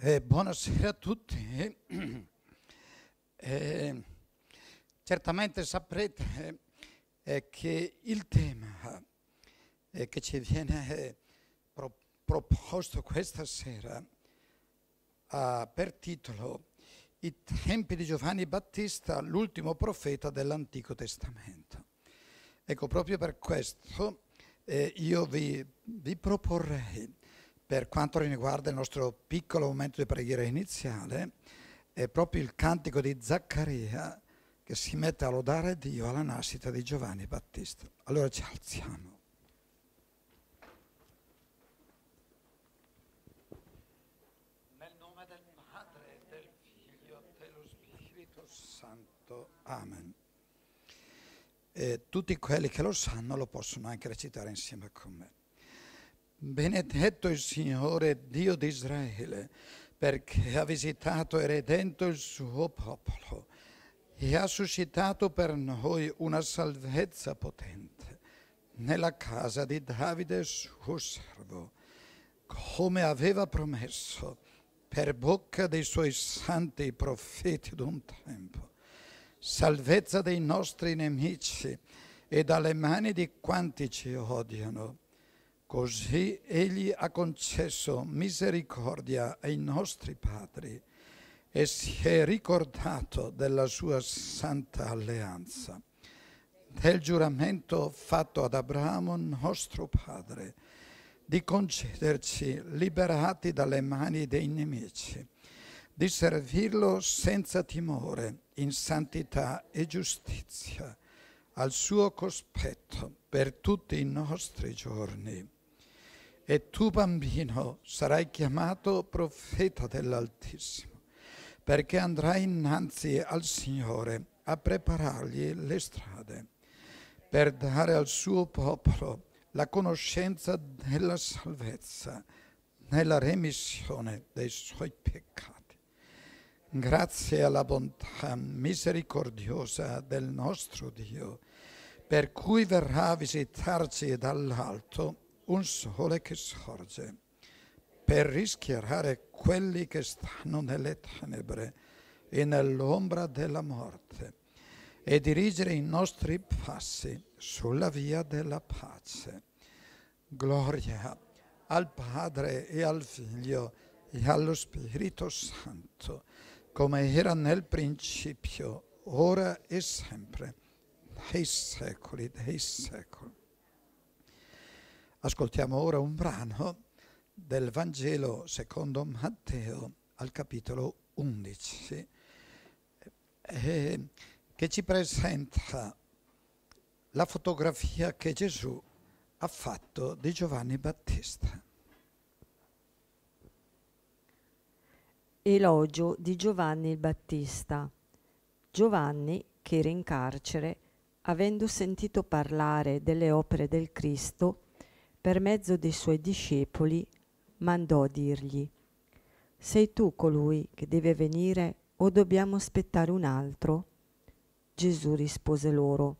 Eh, buonasera a tutti. Eh, certamente saprete eh, che il tema eh, che ci viene eh, pro- proposto questa sera ha per titolo I tempi di Giovanni Battista, l'ultimo profeta dell'Antico Testamento. Ecco, proprio per questo eh, io vi, vi proporrei per quanto riguarda il nostro piccolo momento di preghiera iniziale, è proprio il cantico di Zaccaria che si mette a lodare Dio alla nascita di Giovanni Battista. Allora ci alziamo. Nel nome del del Padre, Amen. E tutti quelli che lo sanno lo possono anche recitare insieme con me. Benedetto il Signore Dio di Israele, perché ha visitato e redento il suo popolo e ha suscitato per noi una salvezza potente nella casa di Davide suo servo, come aveva promesso per bocca dei suoi santi profeti d'un tempo, salvezza dei nostri nemici e dalle mani di quanti ci odiano Così egli ha concesso misericordia ai nostri padri e si è ricordato della sua santa alleanza, del giuramento fatto ad Abramo nostro padre, di concederci, liberati dalle mani dei nemici, di servirlo senza timore, in santità e giustizia, al suo cospetto per tutti i nostri giorni e tu bambino sarai chiamato profeta dell'Altissimo, perché andrai innanzi al Signore a preparargli le strade, per dare al suo popolo la conoscenza della salvezza, nella remissione dei suoi peccati. Grazie alla bontà misericordiosa del nostro Dio, per cui verrà a visitarci dall'alto un sole che sorge per rischiarare quelli che stanno nelle tenebre e nell'ombra della morte e dirigere i nostri passi sulla via della pace. Gloria al Padre e al Figlio e allo Spirito Santo, come era nel principio, ora e sempre, nei secoli dei secoli. Ascoltiamo ora un brano del Vangelo secondo Matteo al capitolo 11, eh, che ci presenta la fotografia che Gesù ha fatto di Giovanni Battista. Elogio di Giovanni il Battista. Giovanni, che era in carcere, avendo sentito parlare delle opere del Cristo, per mezzo dei suoi discepoli, mandò a dirgli, Sei tu colui che deve venire o dobbiamo aspettare un altro? Gesù rispose loro,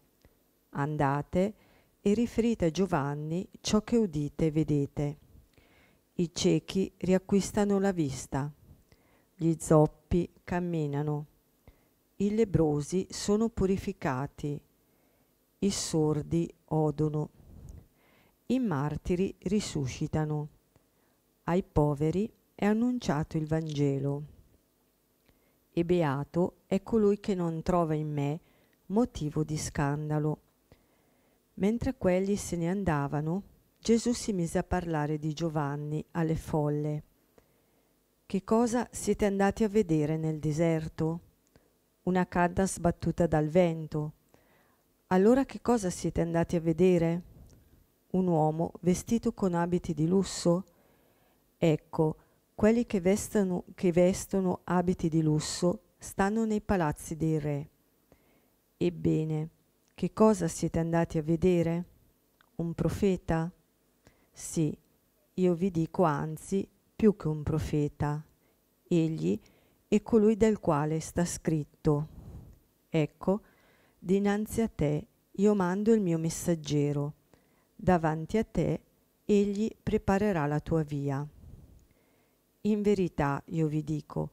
Andate e riferite a Giovanni ciò che udite e vedete. I ciechi riacquistano la vista, gli zoppi camminano, i lebrosi sono purificati, i sordi odono i martiri risuscitano, ai poveri è annunciato il Vangelo. E beato è colui che non trova in me motivo di scandalo. Mentre quelli se ne andavano, Gesù si mise a parlare di Giovanni alle folle. Che cosa siete andati a vedere nel deserto? Una canna sbattuta dal vento. Allora che cosa siete andati a vedere? un uomo vestito con abiti di lusso? Ecco, quelli che vestono, che vestono abiti di lusso stanno nei palazzi dei re. Ebbene, che cosa siete andati a vedere? Un profeta? Sì, io vi dico anzi più che un profeta. Egli è colui del quale sta scritto. Ecco, dinanzi a te io mando il mio messaggero davanti a te egli preparerà la tua via. In verità, io vi dico,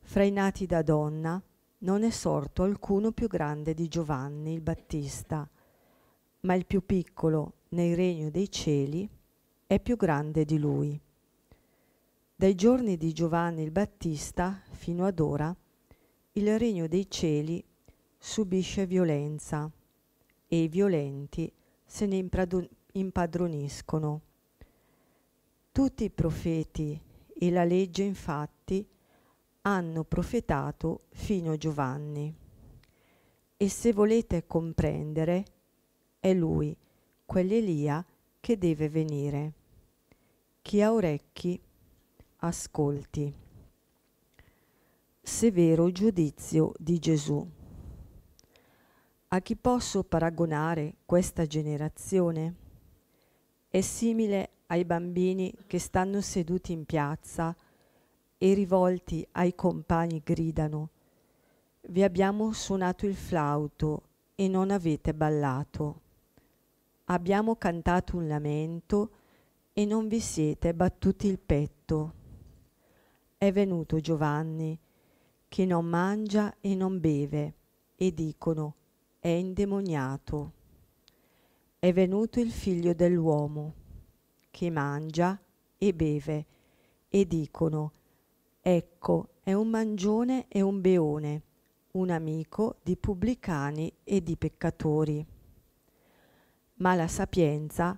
fra i nati da donna non è sorto alcuno più grande di Giovanni il Battista, ma il più piccolo nel regno dei cieli è più grande di lui. Dai giorni di Giovanni il Battista fino ad ora, il regno dei cieli subisce violenza e i violenti se ne impadroniscono. Tutti i profeti e la legge infatti hanno profetato fino a Giovanni. E se volete comprendere, è lui, quell'Elia, che deve venire. Chi ha orecchi, ascolti. Severo giudizio di Gesù. A chi posso paragonare questa generazione? è simile ai bambini che stanno seduti in piazza e rivolti ai compagni gridano Vi abbiamo suonato il flauto e non avete ballato. Abbiamo cantato un lamento e non vi siete battuti il petto. È venuto Giovanni che non mangia e non beve e dicono è indemoniato è venuto il figlio dell'uomo, che mangia e beve, e dicono, ecco, è un mangione e un beone, un amico di pubblicani e di peccatori. Ma la sapienza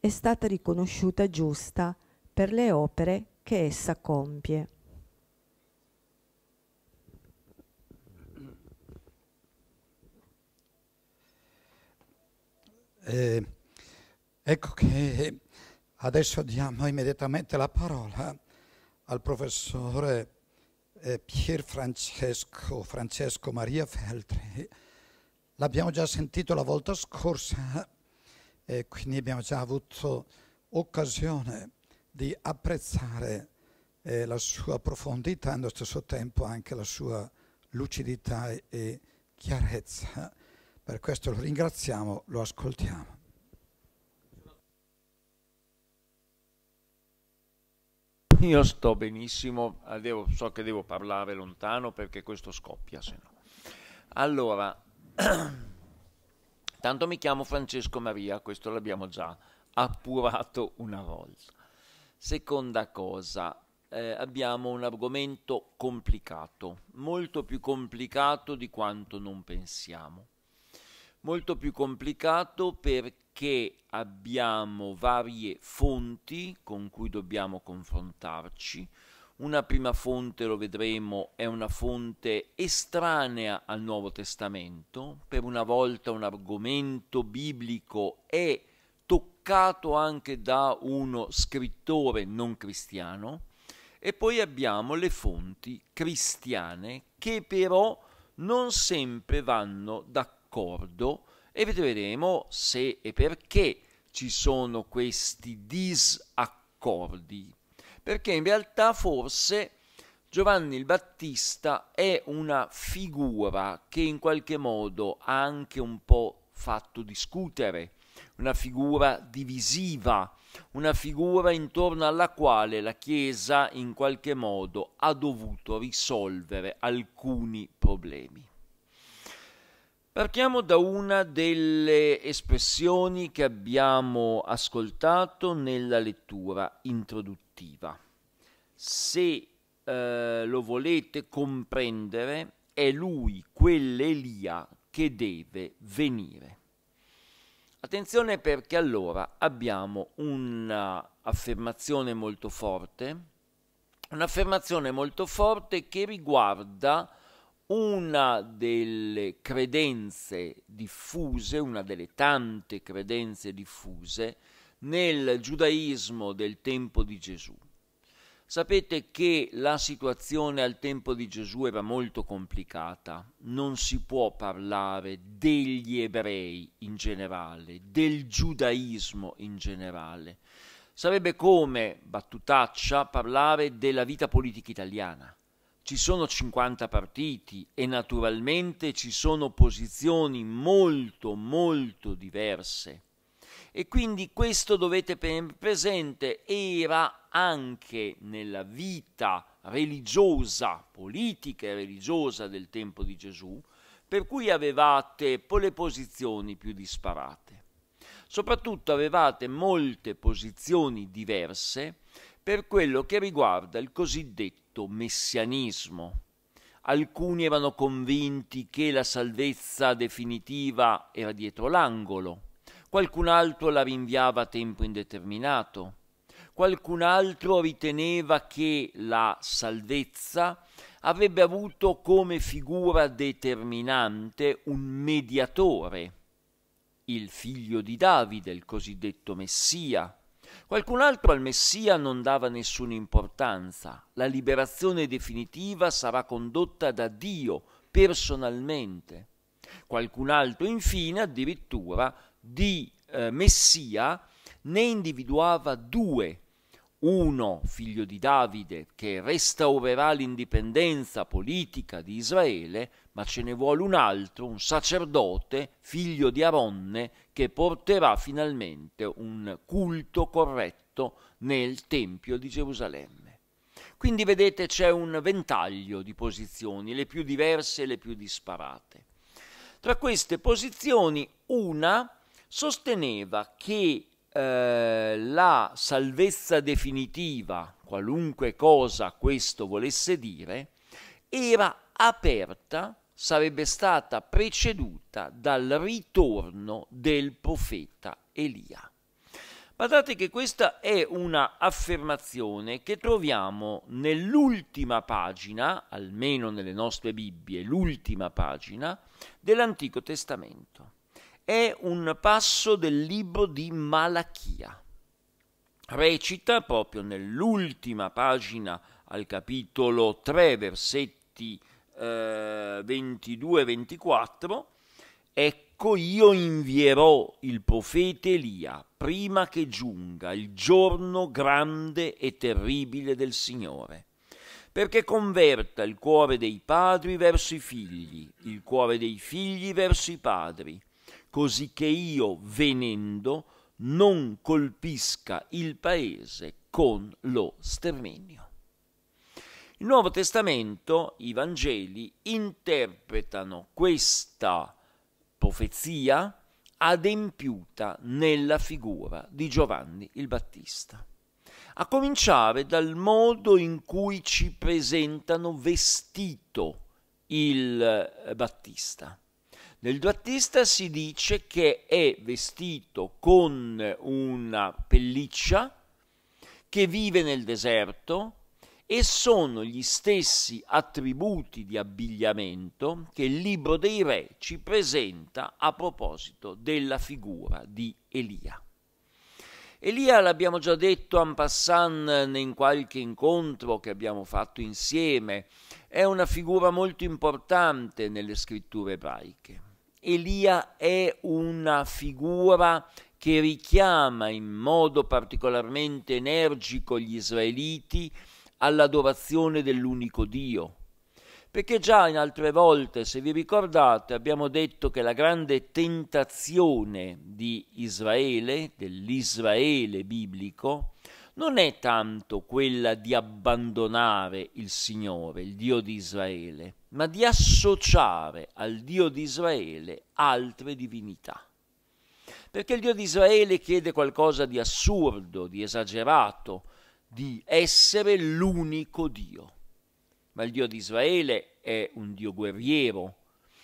è stata riconosciuta giusta per le opere che essa compie. Eh, ecco che adesso diamo immediatamente la parola al professore eh, Pier Francesco, Francesco Maria Feltri. L'abbiamo già sentito la volta scorsa e eh, quindi abbiamo già avuto occasione di apprezzare eh, la sua profondità e allo stesso tempo anche la sua lucidità e chiarezza. Per questo lo ringraziamo, lo ascoltiamo. Io sto benissimo, eh, devo, so che devo parlare lontano perché questo scoppia, se no. Allora, tanto mi chiamo Francesco Maria, questo l'abbiamo già appurato una volta. Seconda cosa, eh, abbiamo un argomento complicato, molto più complicato di quanto non pensiamo molto più complicato perché abbiamo varie fonti con cui dobbiamo confrontarci. Una prima fonte, lo vedremo, è una fonte estranea al Nuovo Testamento, per una volta un argomento biblico è toccato anche da uno scrittore non cristiano e poi abbiamo le fonti cristiane che però non sempre vanno d'accordo accordo e vedremo se e perché ci sono questi disaccordi. Perché in realtà forse Giovanni il Battista è una figura che in qualche modo ha anche un po' fatto discutere, una figura divisiva, una figura intorno alla quale la Chiesa in qualche modo ha dovuto risolvere alcuni problemi. Partiamo da una delle espressioni che abbiamo ascoltato nella lettura introduttiva. Se eh, lo volete comprendere, è lui, quell'Elia, che deve venire. Attenzione perché allora abbiamo un'affermazione molto forte, un'affermazione molto forte che riguarda una delle credenze diffuse, una delle tante credenze diffuse nel giudaismo del tempo di Gesù. Sapete che la situazione al tempo di Gesù era molto complicata, non si può parlare degli ebrei in generale, del giudaismo in generale. Sarebbe come, battutaccia, parlare della vita politica italiana ci sono 50 partiti e naturalmente ci sono posizioni molto molto diverse. E quindi questo dovete tenere presente, era anche nella vita religiosa, politica e religiosa del tempo di Gesù, per cui avevate le posizioni più disparate. Soprattutto avevate molte posizioni diverse per quello che riguarda il cosiddetto messianismo. Alcuni erano convinti che la salvezza definitiva era dietro l'angolo, qualcun altro la rinviava a tempo indeterminato, qualcun altro riteneva che la salvezza avrebbe avuto come figura determinante un mediatore, il figlio di Davide, il cosiddetto Messia, Qualcun altro al Messia non dava nessuna importanza. La liberazione definitiva sarà condotta da Dio personalmente. Qualcun altro infine addirittura di eh, Messia ne individuava due. Uno, figlio di Davide, che restaurerà l'indipendenza politica di Israele, ma ce ne vuole un altro, un sacerdote, figlio di Aronne, che porterà finalmente un culto corretto nel Tempio di Gerusalemme. Quindi vedete c'è un ventaglio di posizioni, le più diverse e le più disparate. Tra queste posizioni una sosteneva che eh, la salvezza definitiva, qualunque cosa questo volesse dire, era aperta sarebbe stata preceduta dal ritorno del profeta Elia. Guardate che questa è una affermazione che troviamo nell'ultima pagina, almeno nelle nostre Bibbie, l'ultima pagina dell'Antico Testamento. È un passo del libro di Malachia. Recita proprio nell'ultima pagina al capitolo 3, versetti 22-24, eh, ecco io invierò il profeta Elia prima che giunga il giorno grande e terribile del Signore perché converta il cuore dei padri verso i figli, il cuore dei figli verso i padri, così che io, venendo, non colpisca il paese con lo sterminio. Il Nuovo Testamento, i Vangeli, interpretano questa profezia adempiuta nella figura di Giovanni il Battista. A cominciare dal modo in cui ci presentano vestito il eh, Battista. Nel Battista si dice che è vestito con una pelliccia, che vive nel deserto, e sono gli stessi attributi di abbigliamento che il libro dei re ci presenta a proposito della figura di Elia. Elia, l'abbiamo già detto en passant in qualche incontro che abbiamo fatto insieme, è una figura molto importante nelle scritture ebraiche. Elia è una figura che richiama in modo particolarmente energico gli israeliti all'adorazione dell'unico Dio. Perché già in altre volte, se vi ricordate, abbiamo detto che la grande tentazione di Israele, dell'Israele biblico, non è tanto quella di abbandonare il Signore, il Dio di Israele, ma di associare al Dio di Israele altre divinità. Perché il Dio di Israele chiede qualcosa di assurdo, di esagerato, di essere l'unico Dio. Ma il Dio di Israele è un Dio guerriero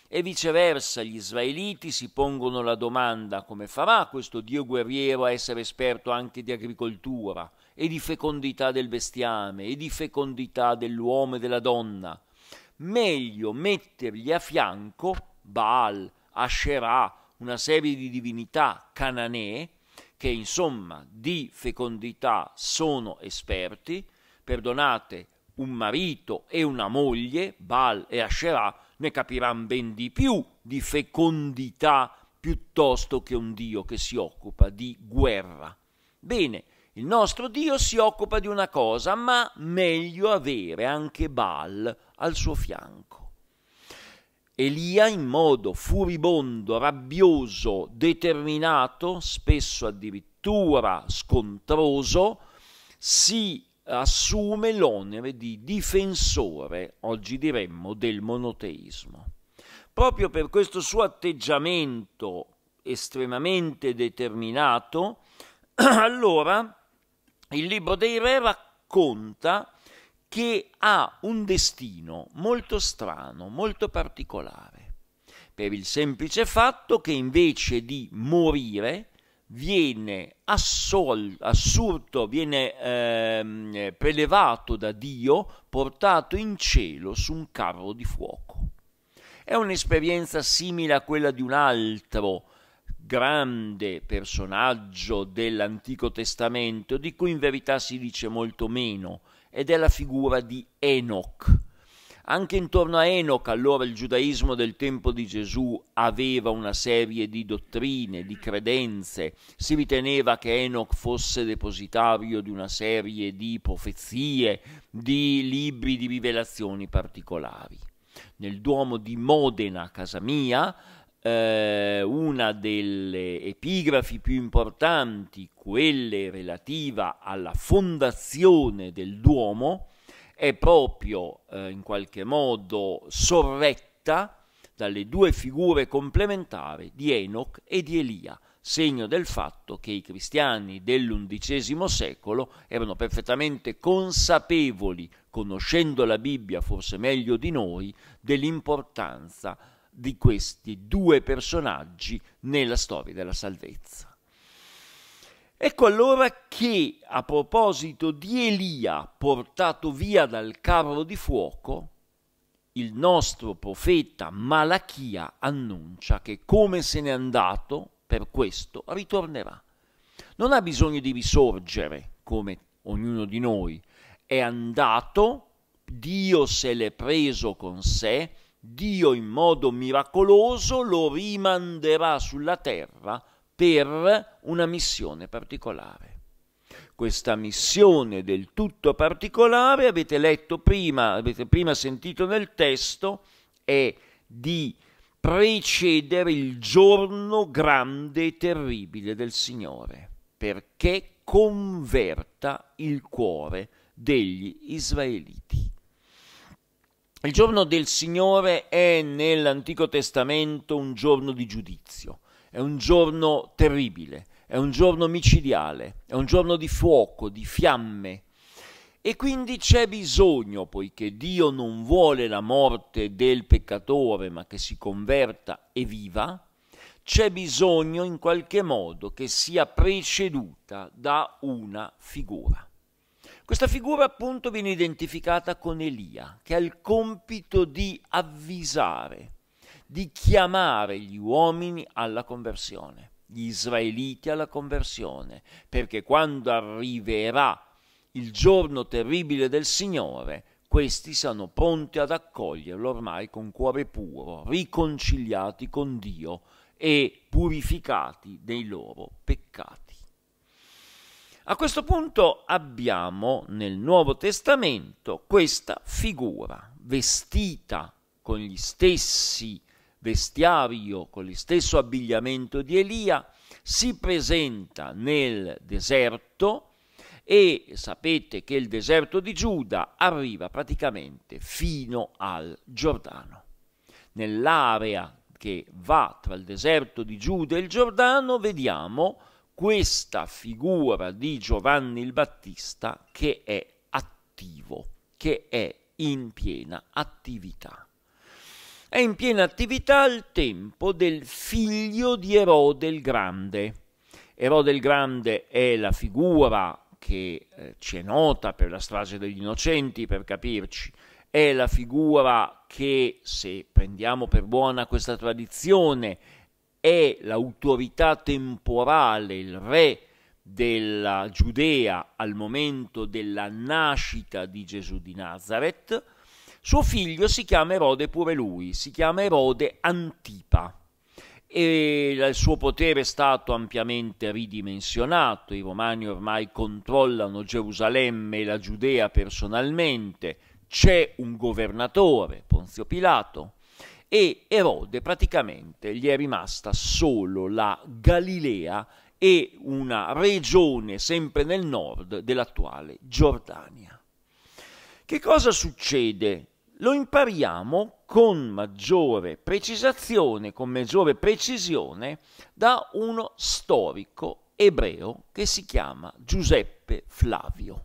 e viceversa gli israeliti si pongono la domanda come farà questo Dio guerriero a essere esperto anche di agricoltura e di fecondità del bestiame e di fecondità dell'uomo e della donna. Meglio mettergli a fianco Baal, Asherah, una serie di divinità cananee che insomma di fecondità sono esperti, perdonate, un marito e una moglie, Baal e Asherah, ne capiranno ben di più di fecondità piuttosto che un Dio che si occupa di guerra. Bene, il nostro Dio si occupa di una cosa, ma meglio avere anche Baal al suo fianco. Elia in modo furibondo, rabbioso, determinato, spesso addirittura scontroso, si assume l'onere di difensore, oggi diremmo, del monoteismo. Proprio per questo suo atteggiamento estremamente determinato, allora il libro dei re racconta che ha un destino molto strano, molto particolare, per il semplice fatto che invece di morire viene assol- assurto, viene ehm, prelevato da Dio, portato in cielo su un carro di fuoco. È un'esperienza simile a quella di un altro grande personaggio dell'Antico Testamento, di cui in verità si dice molto meno, ed è la figura di Enoch. Anche intorno a Enoch allora il giudaismo del tempo di Gesù aveva una serie di dottrine, di credenze, si riteneva che Enoch fosse depositario di una serie di profezie, di libri, di rivelazioni particolari. Nel Duomo di Modena, casa mia, eh, una delle epigrafi più importanti, quelle relativa alla fondazione del Duomo, è proprio eh, in qualche modo sorretta dalle due figure complementari di Enoch e di Elia, segno del fatto che i cristiani dell'undicesimo secolo erano perfettamente consapevoli, conoscendo la Bibbia forse meglio di noi, dell'importanza di questi due personaggi nella storia della salvezza. Ecco allora che a proposito di Elia portato via dal carro di fuoco, il nostro profeta Malachia annuncia che come se n'è andato, per questo ritornerà. Non ha bisogno di risorgere come ognuno di noi, è andato, Dio se l'è preso con sé Dio in modo miracoloso lo rimanderà sulla terra per una missione particolare. Questa missione del tutto particolare, avete letto prima, avete prima sentito nel testo, è di precedere il giorno grande e terribile del Signore, perché converta il cuore degli israeliti. Il giorno del Signore è nell'Antico Testamento un giorno di giudizio, è un giorno terribile, è un giorno micidiale, è un giorno di fuoco, di fiamme. E quindi c'è bisogno, poiché Dio non vuole la morte del peccatore, ma che si converta e viva, c'è bisogno in qualche modo che sia preceduta da una figura. Questa figura appunto viene identificata con Elia, che ha il compito di avvisare, di chiamare gli uomini alla conversione, gli israeliti alla conversione, perché quando arriverà il giorno terribile del Signore, questi saranno pronti ad accoglierlo ormai con cuore puro, riconciliati con Dio e purificati dei loro peccati. A questo punto abbiamo nel Nuovo Testamento questa figura vestita con gli stessi vestiario, con lo stesso abbigliamento di Elia, si presenta nel deserto e sapete che il deserto di Giuda arriva praticamente fino al Giordano. Nell'area che va tra il deserto di Giuda e il Giordano vediamo questa figura di Giovanni il Battista che è attivo, che è in piena attività. È in piena attività al tempo del figlio di Erode il Grande. Erode il Grande è la figura che eh, ci è nota per la strage degli innocenti, per capirci, è la figura che, se prendiamo per buona questa tradizione, è l'autorità temporale, il re della Giudea al momento della nascita di Gesù di Nazareth, suo figlio si chiama Erode pure lui, si chiama Erode Antipa e il suo potere è stato ampiamente ridimensionato, i romani ormai controllano Gerusalemme e la Giudea personalmente, c'è un governatore, Ponzio Pilato, e Erode praticamente gli è rimasta solo la Galilea e una regione sempre nel nord dell'attuale Giordania. Che cosa succede? Lo impariamo con maggiore precisazione, con maggiore precisione, da uno storico ebreo che si chiama Giuseppe Flavio.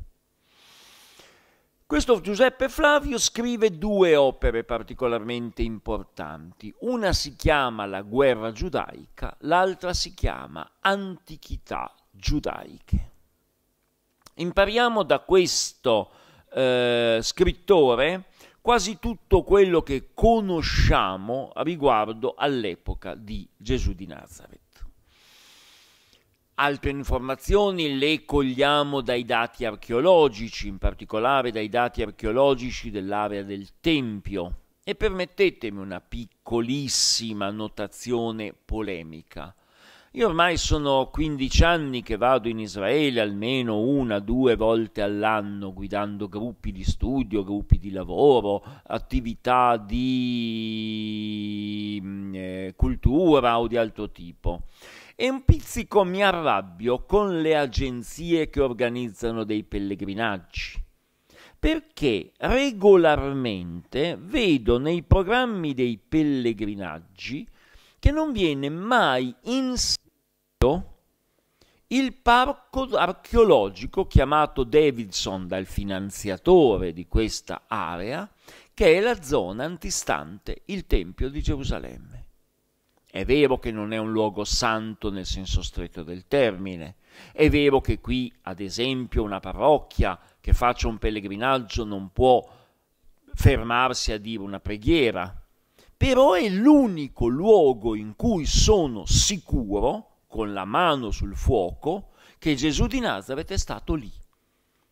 Questo Giuseppe Flavio scrive due opere particolarmente importanti. Una si chiama La guerra giudaica, l'altra si chiama Antichità giudaiche. Impariamo da questo eh, scrittore quasi tutto quello che conosciamo riguardo all'epoca di Gesù di Nazareth. Altre informazioni le cogliamo dai dati archeologici, in particolare dai dati archeologici dell'area del Tempio. E permettetemi una piccolissima notazione polemica. Io ormai sono 15 anni che vado in Israele almeno una, due volte all'anno guidando gruppi di studio, gruppi di lavoro, attività di mm, eh, cultura o di altro tipo. E un pizzico mi arrabbio con le agenzie che organizzano dei pellegrinaggi perché regolarmente vedo nei programmi dei pellegrinaggi che non viene mai inserito il parco archeologico chiamato Davidson dal finanziatore di questa area, che è la zona antistante il Tempio di Gerusalemme. È vero che non è un luogo santo nel senso stretto del termine, è vero che qui, ad esempio, una parrocchia che faccia un pellegrinaggio non può fermarsi a dire una preghiera, però è l'unico luogo in cui sono sicuro, con la mano sul fuoco, che Gesù di Nazareth è stato lì,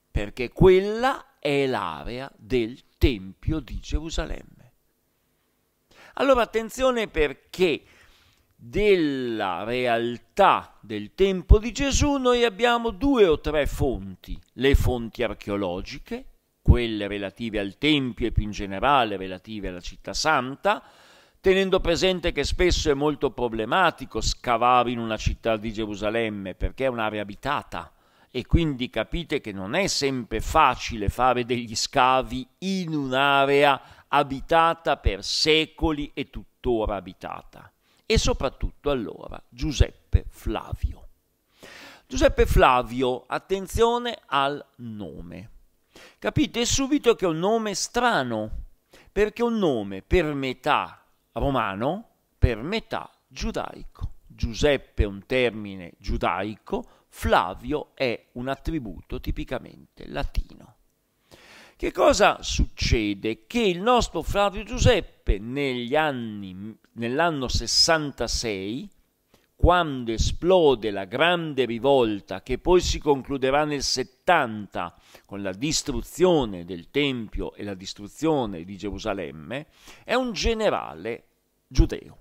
perché quella è l'area del Tempio di Gerusalemme. Allora attenzione perché della realtà del tempo di Gesù noi abbiamo due o tre fonti, le fonti archeologiche, quelle relative al Tempio e più in generale relative alla città santa, tenendo presente che spesso è molto problematico scavare in una città di Gerusalemme perché è un'area abitata e quindi capite che non è sempre facile fare degli scavi in un'area abitata per secoli e tuttora abitata e soprattutto allora Giuseppe Flavio. Giuseppe Flavio, attenzione al nome. Capite subito che è un nome strano, perché è un nome per metà romano, per metà giudaico. Giuseppe è un termine giudaico, Flavio è un attributo tipicamente latino. Che cosa succede? Che il nostro Flavio Giuseppe nell'anno 66, quando esplode la grande rivolta che poi si concluderà nel 70 con la distruzione del Tempio e la distruzione di Gerusalemme, è un generale giudeo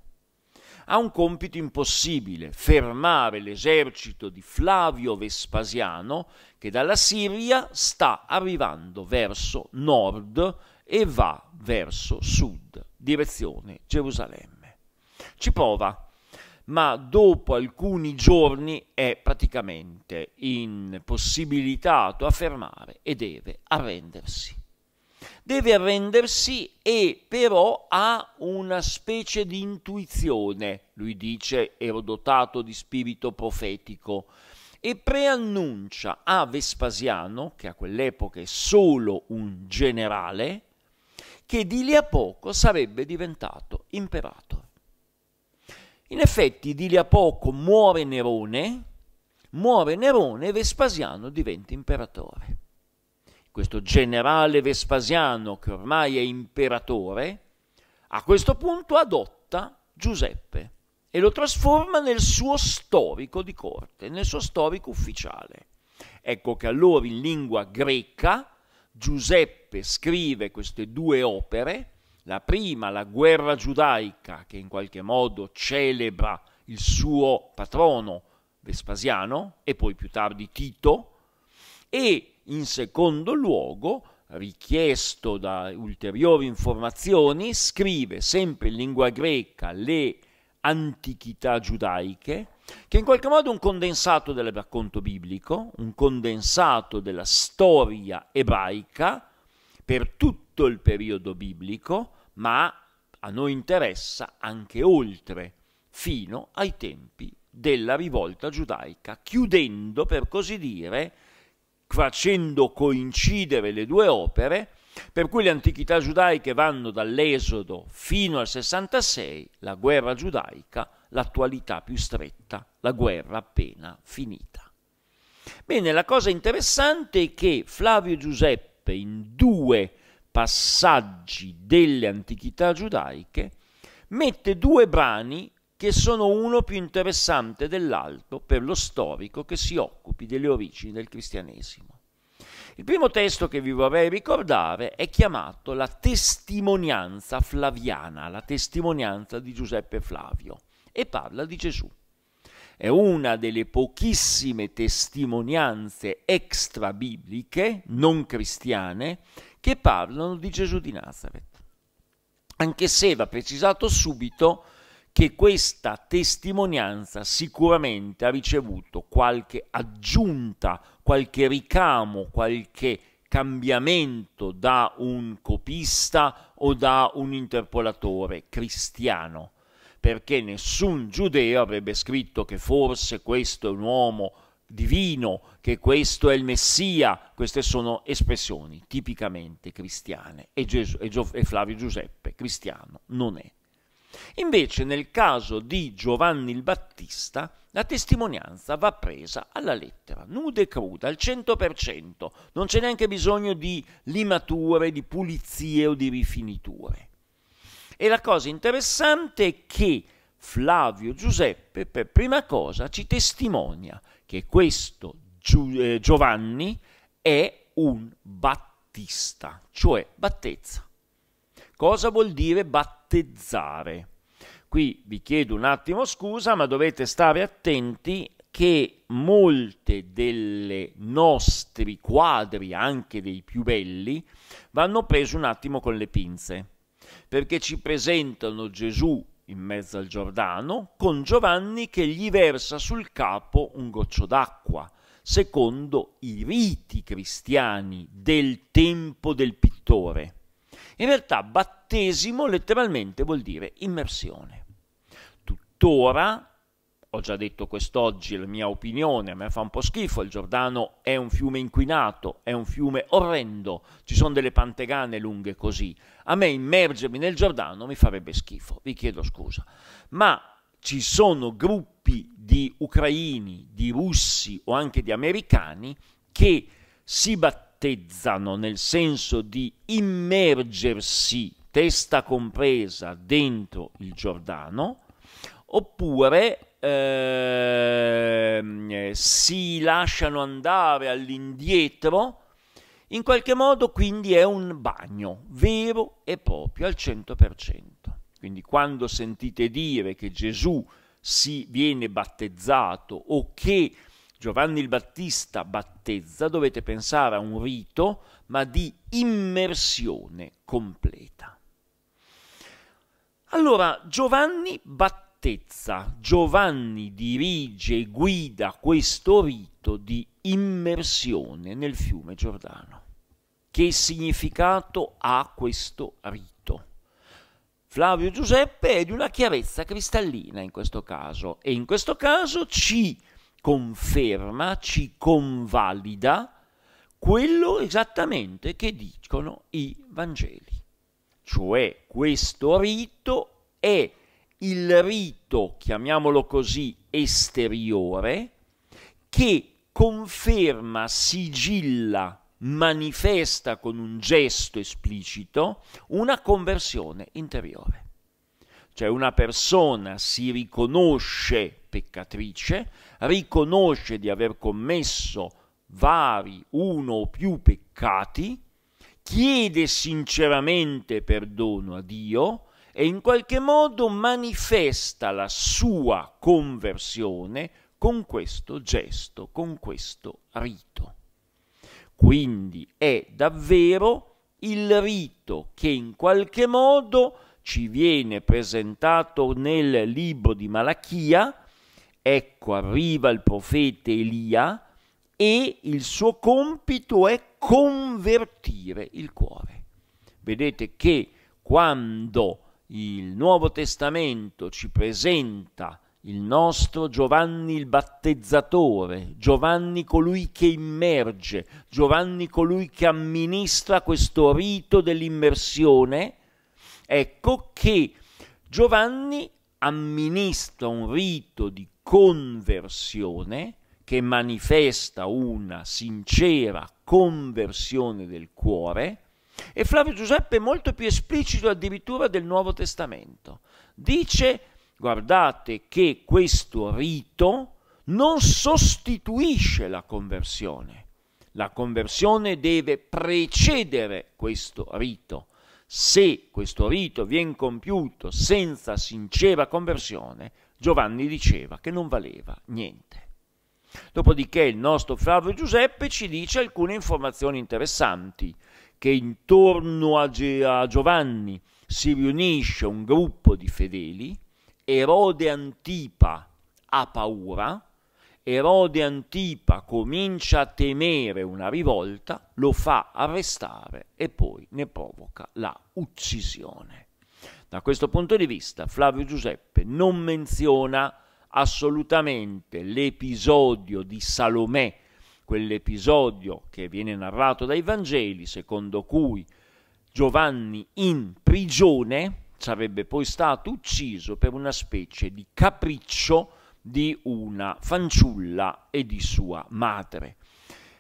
ha un compito impossibile, fermare l'esercito di Flavio Vespasiano che dalla Siria sta arrivando verso nord e va verso sud, direzione Gerusalemme. Ci prova, ma dopo alcuni giorni è praticamente impossibilitato a fermare e deve arrendersi deve arrendersi e però ha una specie di intuizione, lui dice ero dotato di spirito profetico, e preannuncia a Vespasiano, che a quell'epoca è solo un generale, che di lì a poco sarebbe diventato imperatore. In effetti di lì a poco muore Nerone, muore Nerone e Vespasiano diventa imperatore questo generale Vespasiano che ormai è imperatore, a questo punto adotta Giuseppe e lo trasforma nel suo storico di corte, nel suo storico ufficiale. Ecco che allora in lingua greca Giuseppe scrive queste due opere, la prima la guerra giudaica che in qualche modo celebra il suo patrono Vespasiano e poi più tardi Tito e in secondo luogo, richiesto da ulteriori informazioni, scrive sempre in lingua greca le antichità giudaiche, che in qualche modo è un condensato del racconto biblico, un condensato della storia ebraica per tutto il periodo biblico, ma a noi interessa anche oltre, fino ai tempi della rivolta giudaica, chiudendo per così dire facendo coincidere le due opere, per cui le antichità giudaiche vanno dall'Esodo fino al 66, la guerra giudaica, l'attualità più stretta, la guerra appena finita. Bene, la cosa interessante è che Flavio Giuseppe in due passaggi delle antichità giudaiche mette due brani che sono uno più interessante dell'altro per lo storico che si occupi delle origini del cristianesimo. Il primo testo che vi vorrei ricordare è chiamato La testimonianza flaviana, la testimonianza di Giuseppe Flavio, e parla di Gesù. È una delle pochissime testimonianze extrabibliche, non cristiane, che parlano di Gesù di Nazareth. Anche se va precisato subito che questa testimonianza sicuramente ha ricevuto qualche aggiunta, qualche ricamo, qualche cambiamento da un copista o da un interpolatore cristiano, perché nessun giudeo avrebbe scritto che forse questo è un uomo divino, che questo è il Messia, queste sono espressioni tipicamente cristiane e, Gesù, e, Gio, e Flavio Giuseppe cristiano non è. Invece nel caso di Giovanni il Battista, la testimonianza va presa alla lettera, nuda e cruda, al 100%, non c'è neanche bisogno di limature, di pulizie o di rifiniture. E la cosa interessante è che Flavio Giuseppe per prima cosa ci testimonia che questo eh, Giovanni è un battista, cioè battezza. Cosa vuol dire battezzare? Qui vi chiedo un attimo scusa, ma dovete stare attenti che molte delle nostri quadri, anche dei più belli, vanno presi un attimo con le pinze, perché ci presentano Gesù in mezzo al Giordano con Giovanni che gli versa sul capo un goccio d'acqua, secondo i riti cristiani del tempo del pittore. In realtà battesimo letteralmente vuol dire immersione. Tuttora, ho già detto quest'oggi la mia opinione, a me fa un po' schifo, il Giordano è un fiume inquinato, è un fiume orrendo, ci sono delle pantegane lunghe così. A me immergermi nel Giordano mi farebbe schifo, vi chiedo scusa. Ma ci sono gruppi di ucraini, di russi o anche di americani che si battono battezzano nel senso di immergersi testa compresa dentro il Giordano, oppure eh, si lasciano andare all'indietro, in qualche modo quindi è un bagno vero e proprio al 100%. Quindi quando sentite dire che Gesù si viene battezzato o che Giovanni il Battista battezza, dovete pensare a un rito, ma di immersione completa. Allora, Giovanni battezza, Giovanni dirige e guida questo rito di immersione nel fiume Giordano. Che significato ha questo rito? Flavio Giuseppe è di una chiarezza cristallina in questo caso e in questo caso ci conferma, ci convalida quello esattamente che dicono i Vangeli. Cioè questo rito è il rito, chiamiamolo così, esteriore, che conferma, sigilla, manifesta con un gesto esplicito una conversione interiore. Cioè una persona si riconosce peccatrice, riconosce di aver commesso vari uno o più peccati, chiede sinceramente perdono a Dio e in qualche modo manifesta la sua conversione con questo gesto, con questo rito. Quindi è davvero il rito che in qualche modo ci viene presentato nel libro di Malachia Ecco, arriva il profeta Elia e il suo compito è convertire il cuore. Vedete che quando il Nuovo Testamento ci presenta il nostro Giovanni il battezzatore, Giovanni colui che immerge, Giovanni colui che amministra questo rito dell'immersione, ecco che Giovanni amministra un rito di conversione che manifesta una sincera conversione del cuore e Flavio Giuseppe è molto più esplicito addirittura del Nuovo Testamento. Dice, guardate che questo rito non sostituisce la conversione. La conversione deve precedere questo rito. Se questo rito viene compiuto senza sincera conversione, Giovanni diceva che non valeva niente. Dopodiché il nostro Flavio Giuseppe ci dice alcune informazioni interessanti, che intorno a, Giovanni si riunisce un gruppo di fedeli, Erode Antipa ha paura, Erode Antipa comincia a temere una rivolta, lo fa arrestare e poi ne provoca la uccisione. Da questo punto di vista Flavio Giuseppe non menziona assolutamente l'episodio di Salomè, quell'episodio che viene narrato dai Vangeli, secondo cui Giovanni in prigione sarebbe poi stato ucciso per una specie di capriccio di una fanciulla e di sua madre.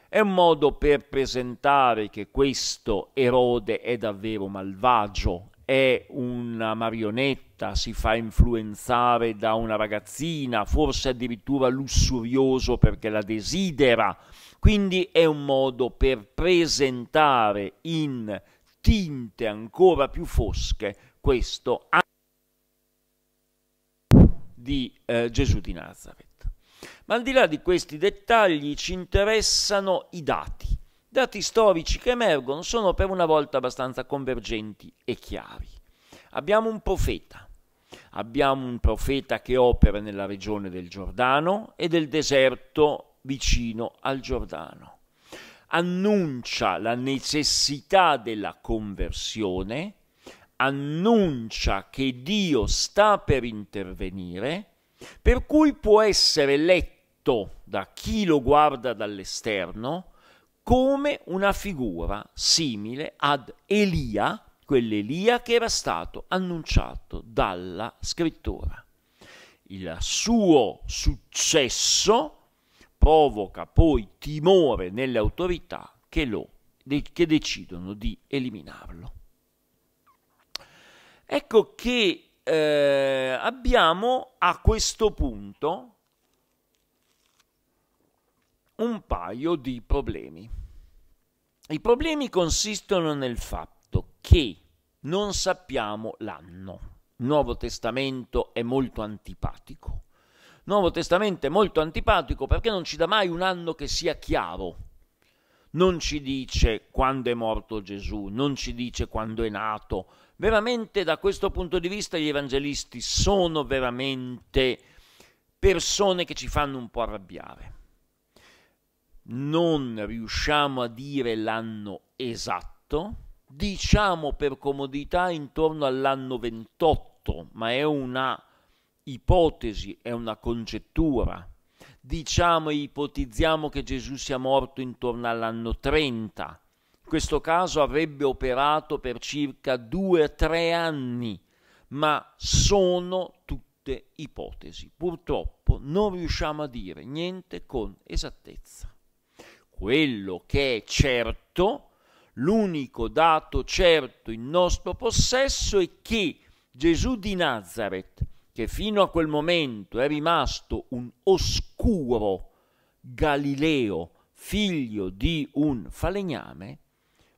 È un modo per presentare che questo Erode è davvero malvagio, è una marionetta, si fa influenzare da una ragazzina, forse addirittura lussurioso perché la desidera. Quindi è un modo per presentare in tinte ancora più fosche questo di eh, Gesù di Nazareth. Ma al di là di questi dettagli ci interessano i dati dati storici che emergono sono per una volta abbastanza convergenti e chiari. Abbiamo un profeta, abbiamo un profeta che opera nella regione del Giordano e del deserto vicino al Giordano. Annuncia la necessità della conversione, annuncia che Dio sta per intervenire, per cui può essere letto da chi lo guarda dall'esterno, come una figura simile ad Elia, quell'Elia che era stato annunciato dalla scrittura. Il suo successo provoca poi timore nelle autorità che, lo, che decidono di eliminarlo. Ecco che eh, abbiamo a questo punto un paio di problemi. I problemi consistono nel fatto che non sappiamo l'anno. Il Nuovo Testamento è molto antipatico. Il Nuovo Testamento è molto antipatico perché non ci dà mai un anno che sia chiaro. Non ci dice quando è morto Gesù, non ci dice quando è nato. Veramente da questo punto di vista gli evangelisti sono veramente persone che ci fanno un po' arrabbiare non riusciamo a dire l'anno esatto, diciamo per comodità intorno all'anno 28, ma è una ipotesi, è una congettura. Diciamo e ipotizziamo che Gesù sia morto intorno all'anno 30. In questo caso avrebbe operato per circa due o tre anni, ma sono tutte ipotesi. Purtroppo non riusciamo a dire niente con esattezza quello che è certo, l'unico dato certo in nostro possesso è che Gesù di Nazareth, che fino a quel momento è rimasto un oscuro Galileo, figlio di un falegname,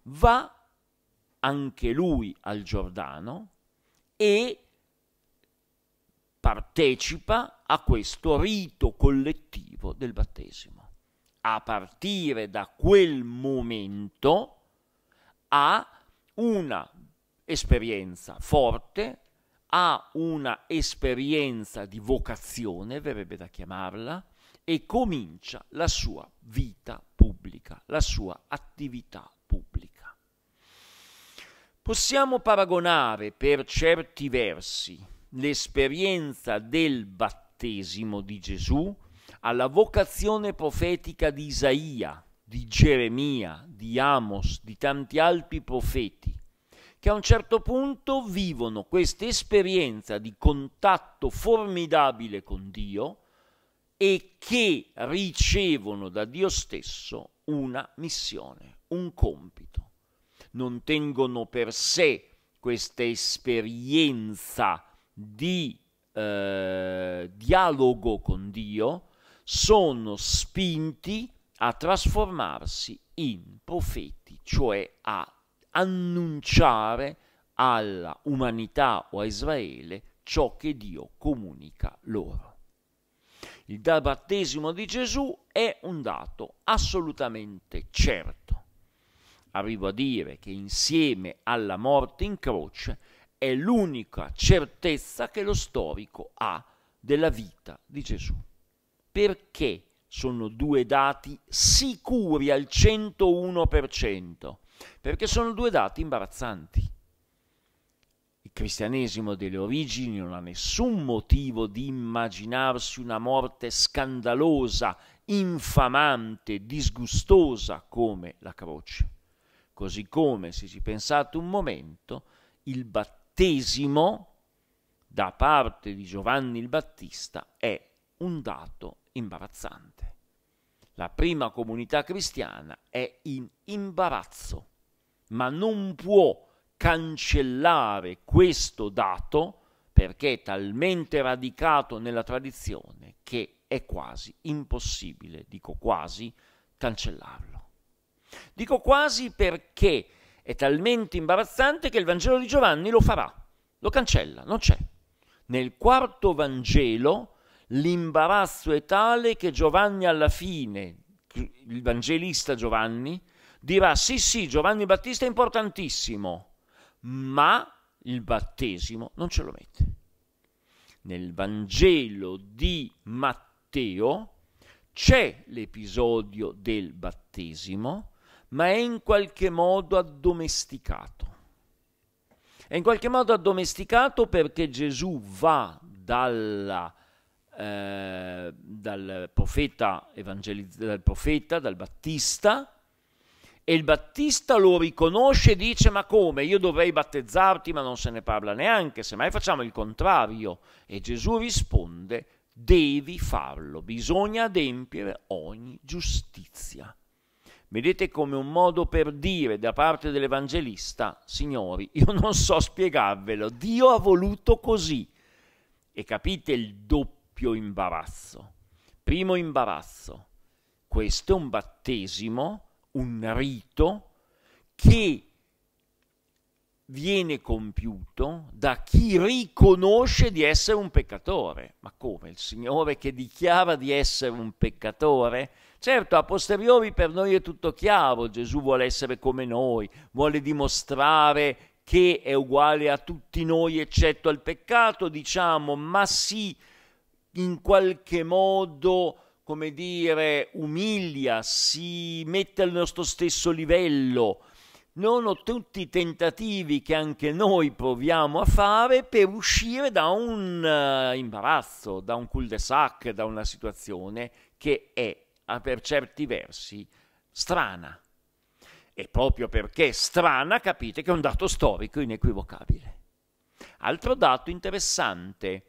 va anche lui al Giordano e partecipa a questo rito collettivo del battesimo a partire da quel momento ha una esperienza forte, ha una esperienza di vocazione, verrebbe da chiamarla, e comincia la sua vita pubblica, la sua attività pubblica. Possiamo paragonare per certi versi l'esperienza del battesimo di Gesù alla vocazione profetica di Isaia, di Geremia, di Amos, di tanti altri profeti, che a un certo punto vivono questa esperienza di contatto formidabile con Dio e che ricevono da Dio stesso una missione, un compito. Non tengono per sé questa esperienza di eh, dialogo con Dio, sono spinti a trasformarsi in profeti, cioè a annunciare alla umanità o a Israele ciò che Dio comunica loro. Il battesimo di Gesù è un dato assolutamente certo. Arrivo a dire che insieme alla morte in croce è l'unica certezza che lo storico ha della vita di Gesù perché sono due dati sicuri al 101%, perché sono due dati imbarazzanti. Il cristianesimo delle origini non ha nessun motivo di immaginarsi una morte scandalosa, infamante, disgustosa come la croce. Così come, se ci pensate un momento, il battesimo da parte di Giovanni il Battista è un dato imbarazzante. La prima comunità cristiana è in imbarazzo, ma non può cancellare questo dato perché è talmente radicato nella tradizione che è quasi impossibile, dico quasi, cancellarlo. Dico quasi perché è talmente imbarazzante che il Vangelo di Giovanni lo farà, lo cancella, non c'è. Nel quarto Vangelo l'imbarazzo è tale che Giovanni alla fine, il Vangelista Giovanni, dirà sì sì Giovanni Battista è importantissimo, ma il battesimo non ce lo mette. Nel Vangelo di Matteo c'è l'episodio del battesimo, ma è in qualche modo addomesticato. È in qualche modo addomesticato perché Gesù va dalla eh, dal, profeta evangeliz- dal profeta, dal Battista, e il Battista lo riconosce e dice ma come io dovrei battezzarti ma non se ne parla neanche, semmai facciamo il contrario. E Gesù risponde devi farlo, bisogna adempiere ogni giustizia. Vedete come un modo per dire da parte dell'Evangelista, signori, io non so spiegarvelo, Dio ha voluto così. E capite il doppio doppio imbarazzo. Primo imbarazzo, questo è un battesimo, un rito che viene compiuto da chi riconosce di essere un peccatore. Ma come? Il Signore che dichiara di essere un peccatore? Certo, a posteriori per noi è tutto chiaro, Gesù vuole essere come noi, vuole dimostrare che è uguale a tutti noi eccetto al peccato, diciamo, ma sì, in qualche modo come dire, umilia, si mette al nostro stesso livello. Non ho tutti i tentativi che anche noi proviamo a fare per uscire da un uh, imbarazzo, da un cul-de-sac, da una situazione che è per certi versi strana. E proprio perché strana capite che è un dato storico inequivocabile. Altro dato interessante,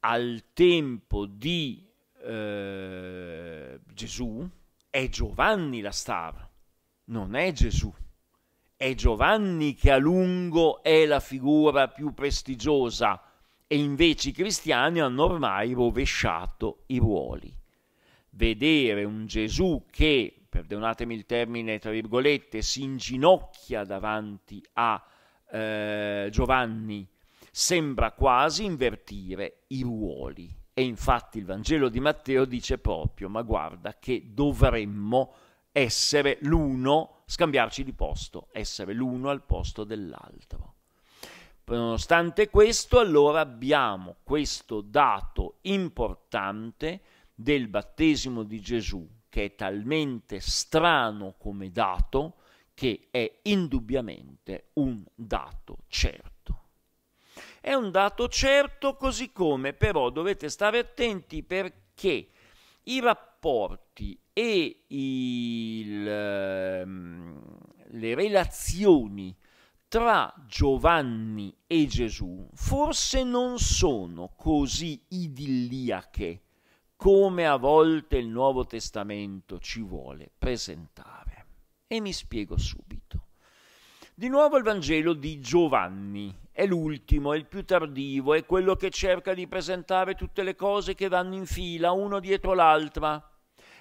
al tempo di eh, Gesù è Giovanni la star, non è Gesù. È Giovanni che a lungo è la figura più prestigiosa e invece i cristiani hanno ormai rovesciato i ruoli. Vedere un Gesù che, perdonatemi il termine, tra virgolette, si inginocchia davanti a eh, Giovanni, sembra quasi invertire i ruoli. E infatti il Vangelo di Matteo dice proprio, ma guarda che dovremmo essere l'uno, scambiarci di posto, essere l'uno al posto dell'altro. Nonostante questo, allora abbiamo questo dato importante del battesimo di Gesù, che è talmente strano come dato, che è indubbiamente un dato certo. È un dato certo, così come però dovete stare attenti perché i rapporti e il, ehm, le relazioni tra Giovanni e Gesù forse non sono così idilliache come a volte il Nuovo Testamento ci vuole presentare. E mi spiego subito. Di nuovo il Vangelo di Giovanni, è l'ultimo, è il più tardivo, è quello che cerca di presentare tutte le cose che vanno in fila, uno dietro l'altra.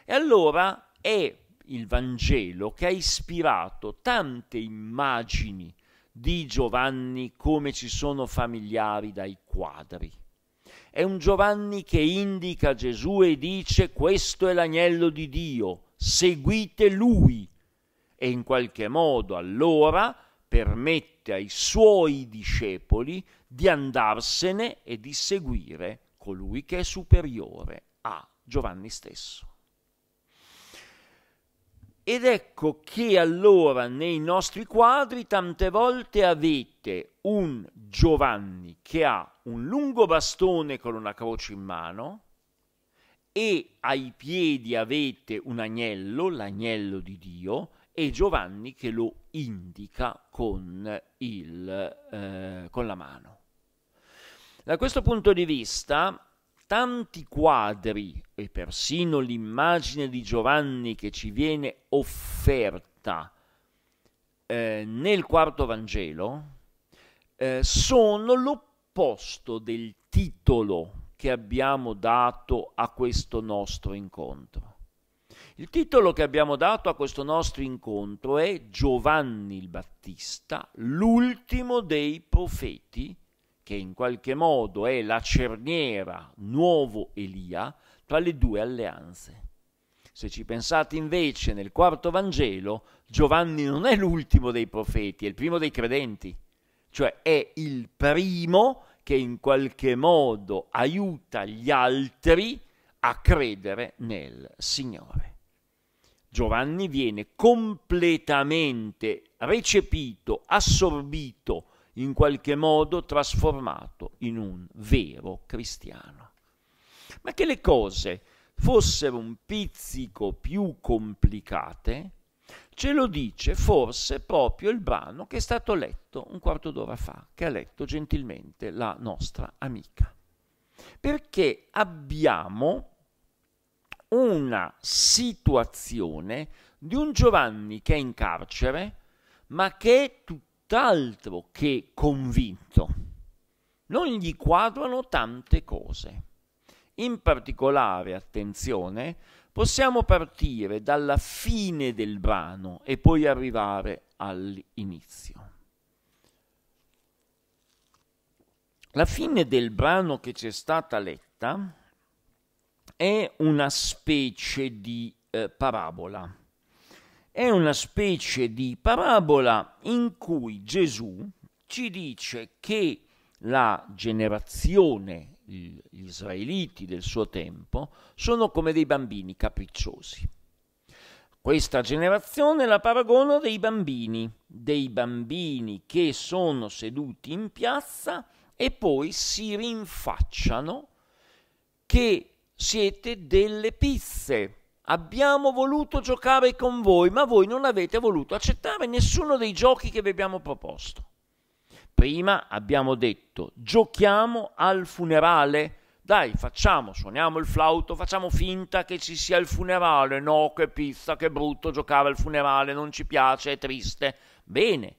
E allora è il Vangelo che ha ispirato tante immagini di Giovanni come ci sono familiari dai quadri. È un Giovanni che indica Gesù e dice questo è l'agnello di Dio, seguite lui. E in qualche modo allora permette ai suoi discepoli di andarsene e di seguire colui che è superiore a Giovanni stesso. Ed ecco che allora nei nostri quadri tante volte avete un Giovanni che ha un lungo bastone con una croce in mano e ai piedi avete un agnello, l'agnello di Dio, e Giovanni che lo indica con, il, eh, con la mano. Da questo punto di vista, tanti quadri e persino l'immagine di Giovanni che ci viene offerta eh, nel quarto Vangelo eh, sono l'opposto del titolo che abbiamo dato a questo nostro incontro. Il titolo che abbiamo dato a questo nostro incontro è Giovanni il Battista, l'ultimo dei profeti, che in qualche modo è la cerniera nuovo Elia tra le due alleanze. Se ci pensate invece nel quarto Vangelo, Giovanni non è l'ultimo dei profeti, è il primo dei credenti, cioè è il primo che in qualche modo aiuta gli altri a credere nel Signore. Giovanni viene completamente recepito, assorbito, in qualche modo trasformato in un vero cristiano. Ma che le cose fossero un pizzico più complicate, ce lo dice forse proprio il brano che è stato letto un quarto d'ora fa, che ha letto gentilmente la nostra amica. Perché abbiamo una situazione di un Giovanni che è in carcere, ma che è tutt'altro che convinto. Non gli quadrano tante cose. In particolare, attenzione, possiamo partire dalla fine del brano e poi arrivare all'inizio. La fine del brano che ci è stata letta è una specie di eh, parabola. È una specie di parabola in cui Gesù ci dice che la generazione, gli israeliti del suo tempo, sono come dei bambini capricciosi. Questa generazione la paragono dei bambini, dei bambini che sono seduti in piazza e poi si rinfacciano che siete delle pizze. Abbiamo voluto giocare con voi, ma voi non avete voluto accettare nessuno dei giochi che vi abbiamo proposto. Prima abbiamo detto giochiamo al funerale. Dai, facciamo, suoniamo il flauto, facciamo finta che ci sia il funerale. No, che pizza, che brutto giocare al funerale, non ci piace, è triste. Bene,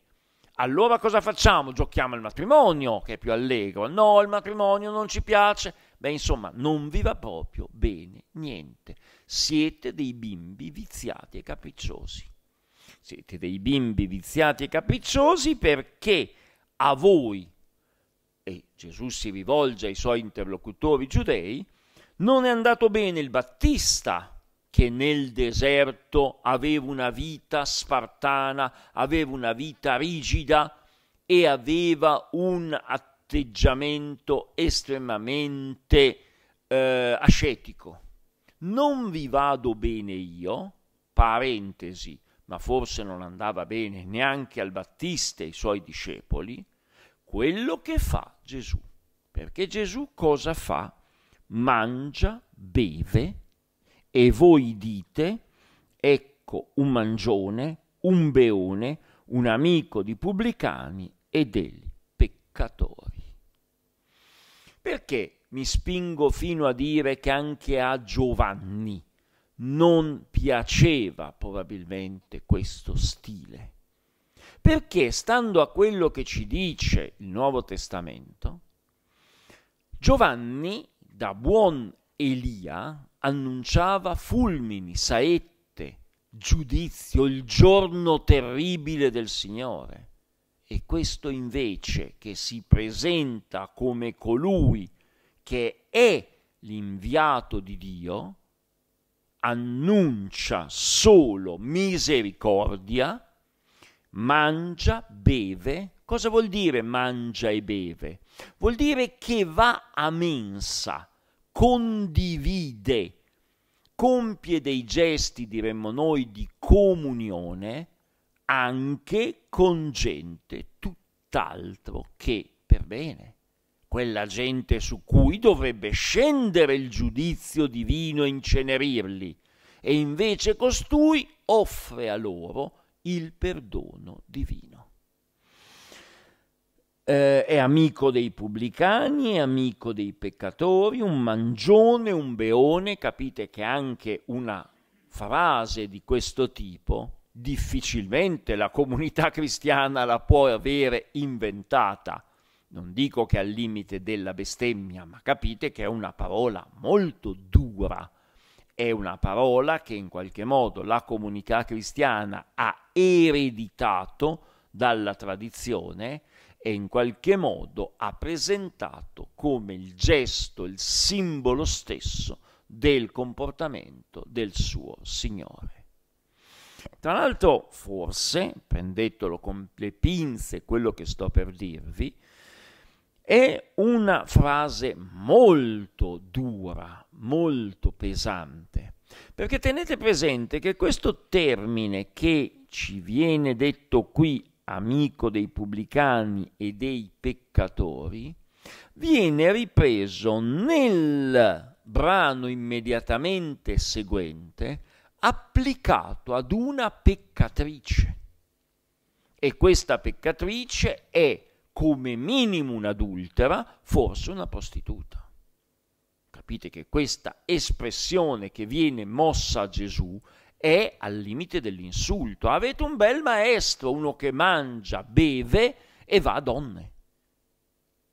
allora cosa facciamo? Giochiamo al matrimonio, che è più allegro. No, il matrimonio non ci piace. Beh, insomma, non vi va proprio bene niente. Siete dei bimbi viziati e capricciosi. Siete dei bimbi viziati e capricciosi perché a voi, e Gesù si rivolge ai suoi interlocutori giudei, non è andato bene il Battista che nel deserto aveva una vita spartana, aveva una vita rigida e aveva un atteggiamento atteggiamento estremamente eh, ascetico. Non vi vado bene io, parentesi, ma forse non andava bene neanche al Battista e ai suoi discepoli, quello che fa Gesù. Perché Gesù cosa fa? Mangia, beve e voi dite, ecco un mangione, un beone, un amico di pubblicani e degli peccatori. Perché mi spingo fino a dire che anche a Giovanni non piaceva probabilmente questo stile? Perché, stando a quello che ci dice il Nuovo Testamento, Giovanni, da buon Elia, annunciava fulmini, saette, giudizio, il giorno terribile del Signore. E questo invece che si presenta come colui che è l'inviato di Dio, annuncia solo misericordia, mangia, beve. Cosa vuol dire mangia e beve? Vuol dire che va a mensa, condivide, compie dei gesti, diremmo noi, di comunione anche con gente tutt'altro che per bene quella gente su cui dovrebbe scendere il giudizio divino e incenerirli, e invece costui offre a loro il perdono divino. Eh, è amico dei pubblicani, è amico dei peccatori, un mangione, un beone, capite che anche una frase di questo tipo difficilmente la comunità cristiana la può avere inventata. Non dico che al limite della bestemmia, ma capite che è una parola molto dura. È una parola che in qualche modo la comunità cristiana ha ereditato dalla tradizione e in qualche modo ha presentato come il gesto, il simbolo stesso del comportamento del suo Signore. Tra l'altro, forse, prendetelo con le pinze quello che sto per dirvi, è una frase molto dura, molto pesante, perché tenete presente che questo termine che ci viene detto qui amico dei pubblicani e dei peccatori, viene ripreso nel brano immediatamente seguente applicato ad una peccatrice. E questa peccatrice è come minimo un'adultera, forse una prostituta. Capite che questa espressione che viene mossa a Gesù è al limite dell'insulto. Avete un bel maestro, uno che mangia, beve e va a donne.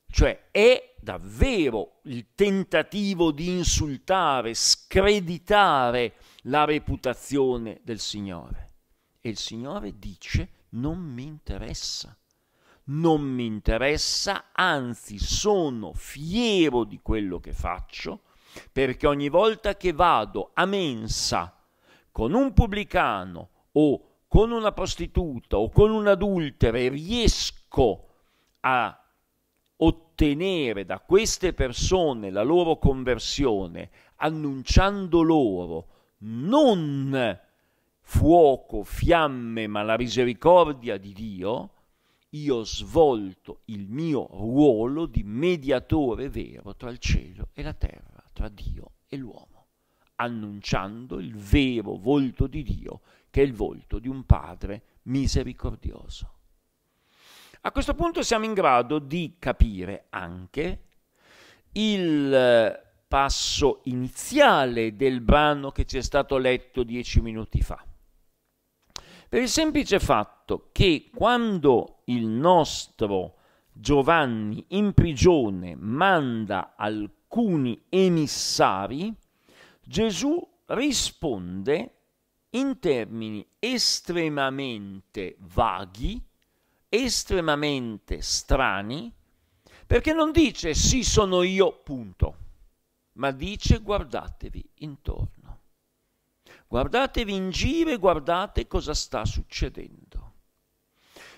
Cioè è davvero il tentativo di insultare, screditare la reputazione del Signore. E il Signore dice non mi interessa, non mi interessa, anzi sono fiero di quello che faccio, perché ogni volta che vado a mensa con un pubblicano o con una prostituta o con un adultere riesco a ottenere da queste persone la loro conversione, annunciando loro non fuoco, fiamme, ma la misericordia di Dio, io ho svolto il mio ruolo di mediatore vero tra il cielo e la terra, tra Dio e l'uomo, annunciando il vero volto di Dio, che è il volto di un Padre misericordioso. A questo punto siamo in grado di capire anche il passo iniziale del brano che ci è stato letto dieci minuti fa. Per il semplice fatto che quando il nostro Giovanni in prigione manda alcuni emissari, Gesù risponde in termini estremamente vaghi, estremamente strani, perché non dice sì sono io, punto ma dice guardatevi intorno. Guardatevi in giro e guardate cosa sta succedendo.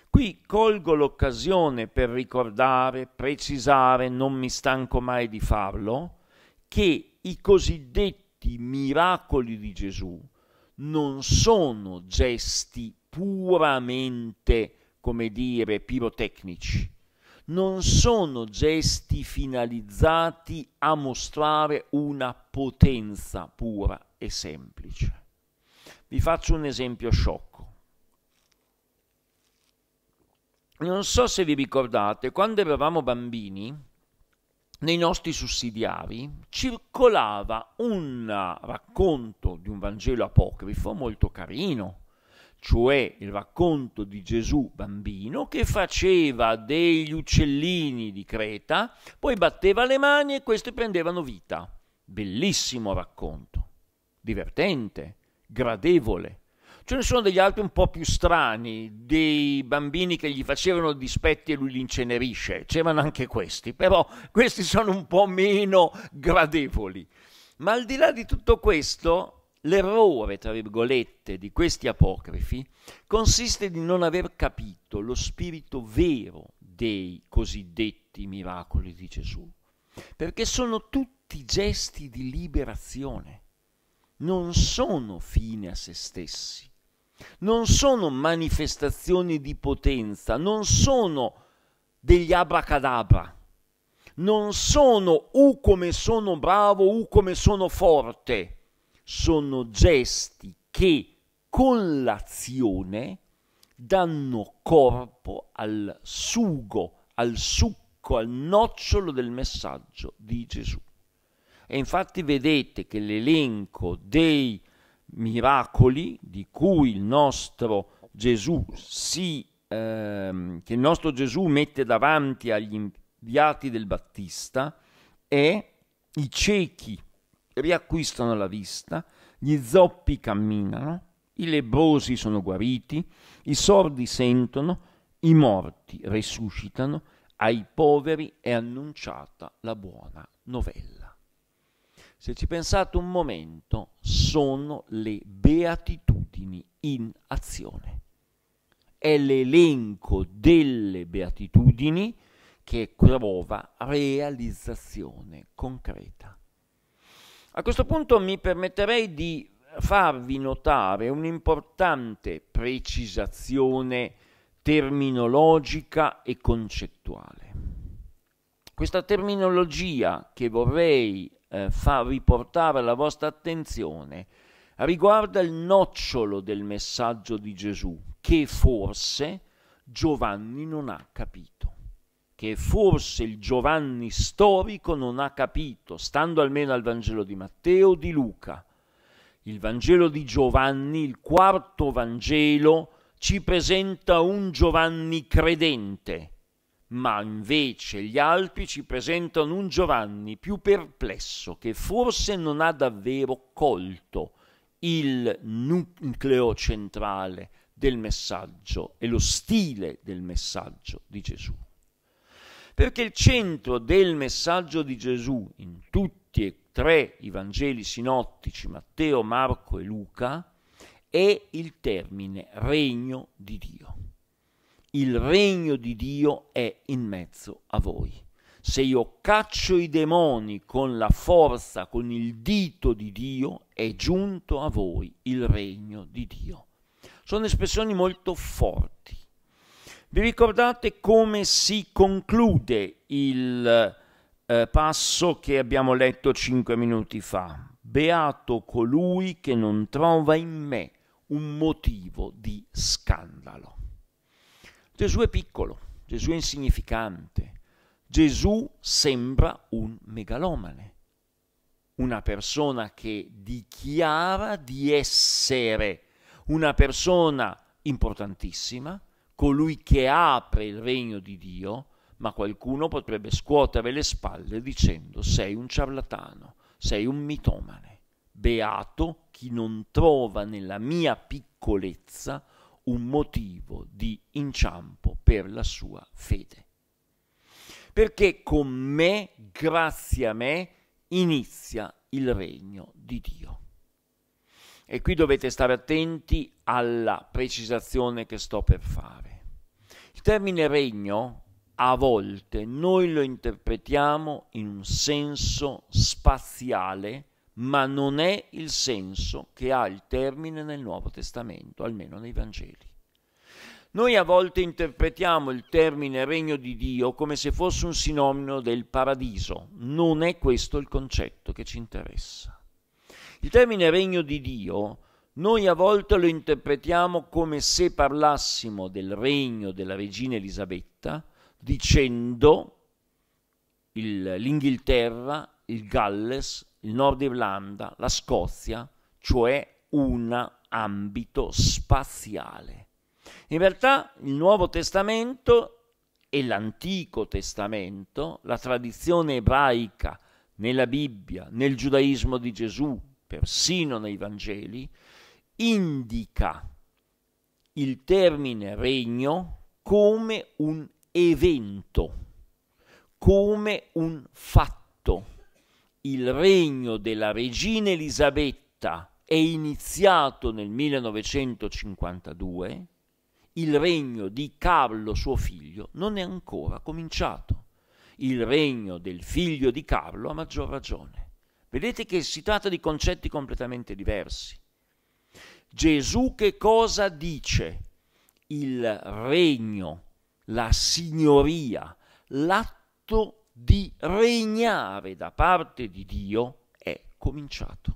Qui colgo l'occasione per ricordare, precisare, non mi stanco mai di farlo, che i cosiddetti miracoli di Gesù non sono gesti puramente, come dire, pirotecnici, non sono gesti finalizzati a mostrare una potenza pura e semplice. Vi faccio un esempio sciocco. Non so se vi ricordate, quando eravamo bambini, nei nostri sussidiari circolava un racconto di un Vangelo apocrifo molto carino, cioè il racconto di Gesù bambino che faceva degli uccellini di Creta, poi batteva le mani e questi prendevano vita. Bellissimo racconto, divertente, gradevole. Ce ne sono degli altri un po' più strani, dei bambini che gli facevano dispetti e lui li incenerisce, c'erano anche questi, però questi sono un po' meno gradevoli. Ma al di là di tutto questo, L'errore, tra virgolette, di questi apocrifi consiste di non aver capito lo spirito vero dei cosiddetti miracoli di Gesù, perché sono tutti gesti di liberazione, non sono fine a se stessi, non sono manifestazioni di potenza, non sono degli abracadabra, non sono u come sono bravo, u come sono forte sono gesti che con l'azione danno corpo al sugo, al succo, al nocciolo del messaggio di Gesù. E infatti vedete che l'elenco dei miracoli di cui il nostro Gesù si ehm, che il nostro Gesù mette davanti agli inviati del Battista è i ciechi riacquistano la vista, gli zoppi camminano, i lebrosi sono guariti, i sordi sentono, i morti risuscitano, ai poveri è annunciata la buona novella. Se ci pensate un momento, sono le beatitudini in azione. È l'elenco delle beatitudini che trova realizzazione concreta. A questo punto mi permetterei di farvi notare un'importante precisazione terminologica e concettuale. Questa terminologia che vorrei eh, far riportare alla vostra attenzione riguarda il nocciolo del messaggio di Gesù che forse Giovanni non ha capito che forse il Giovanni storico non ha capito, stando almeno al Vangelo di Matteo, o di Luca. Il Vangelo di Giovanni, il quarto Vangelo, ci presenta un Giovanni credente, ma invece gli altri ci presentano un Giovanni più perplesso, che forse non ha davvero colto il nucleo centrale del messaggio e lo stile del messaggio di Gesù perché il centro del messaggio di Gesù in tutti e tre i Vangeli sinottici, Matteo, Marco e Luca, è il termine regno di Dio. Il regno di Dio è in mezzo a voi se io caccio i demoni con la forza, con il dito di Dio, è giunto a voi il regno di Dio. Sono espressioni molto forti, vi ricordate come si conclude il eh, passo che abbiamo letto cinque minuti fa? Beato colui che non trova in me un motivo di scandalo. Gesù è piccolo, Gesù è insignificante, Gesù sembra un megalomane, una persona che dichiara di essere una persona importantissima, colui che apre il regno di Dio, ma qualcuno potrebbe scuotere le spalle dicendo sei un ciarlatano, sei un mitomane. Beato chi non trova nella mia piccolezza un motivo di inciampo per la sua fede. Perché con me, grazie a me, inizia il regno di Dio. E qui dovete stare attenti alla precisazione che sto per fare. Il termine regno a volte noi lo interpretiamo in un senso spaziale, ma non è il senso che ha il termine nel Nuovo Testamento, almeno nei Vangeli. Noi a volte interpretiamo il termine regno di Dio come se fosse un sinonimo del paradiso. Non è questo il concetto che ci interessa. Il termine regno di Dio noi a volte lo interpretiamo come se parlassimo del regno della regina Elisabetta dicendo il, l'Inghilterra, il Galles, il Nord Irlanda, la Scozia, cioè un ambito spaziale. In realtà il Nuovo Testamento e l'Antico Testamento, la tradizione ebraica nella Bibbia, nel giudaismo di Gesù, persino nei Vangeli, indica il termine regno come un evento, come un fatto. Il regno della regina Elisabetta è iniziato nel 1952, il regno di Carlo suo figlio non è ancora cominciato. Il regno del figlio di Carlo a maggior ragione. Vedete che si tratta di concetti completamente diversi. Gesù che cosa dice? Il regno, la signoria, l'atto di regnare da parte di Dio è cominciato.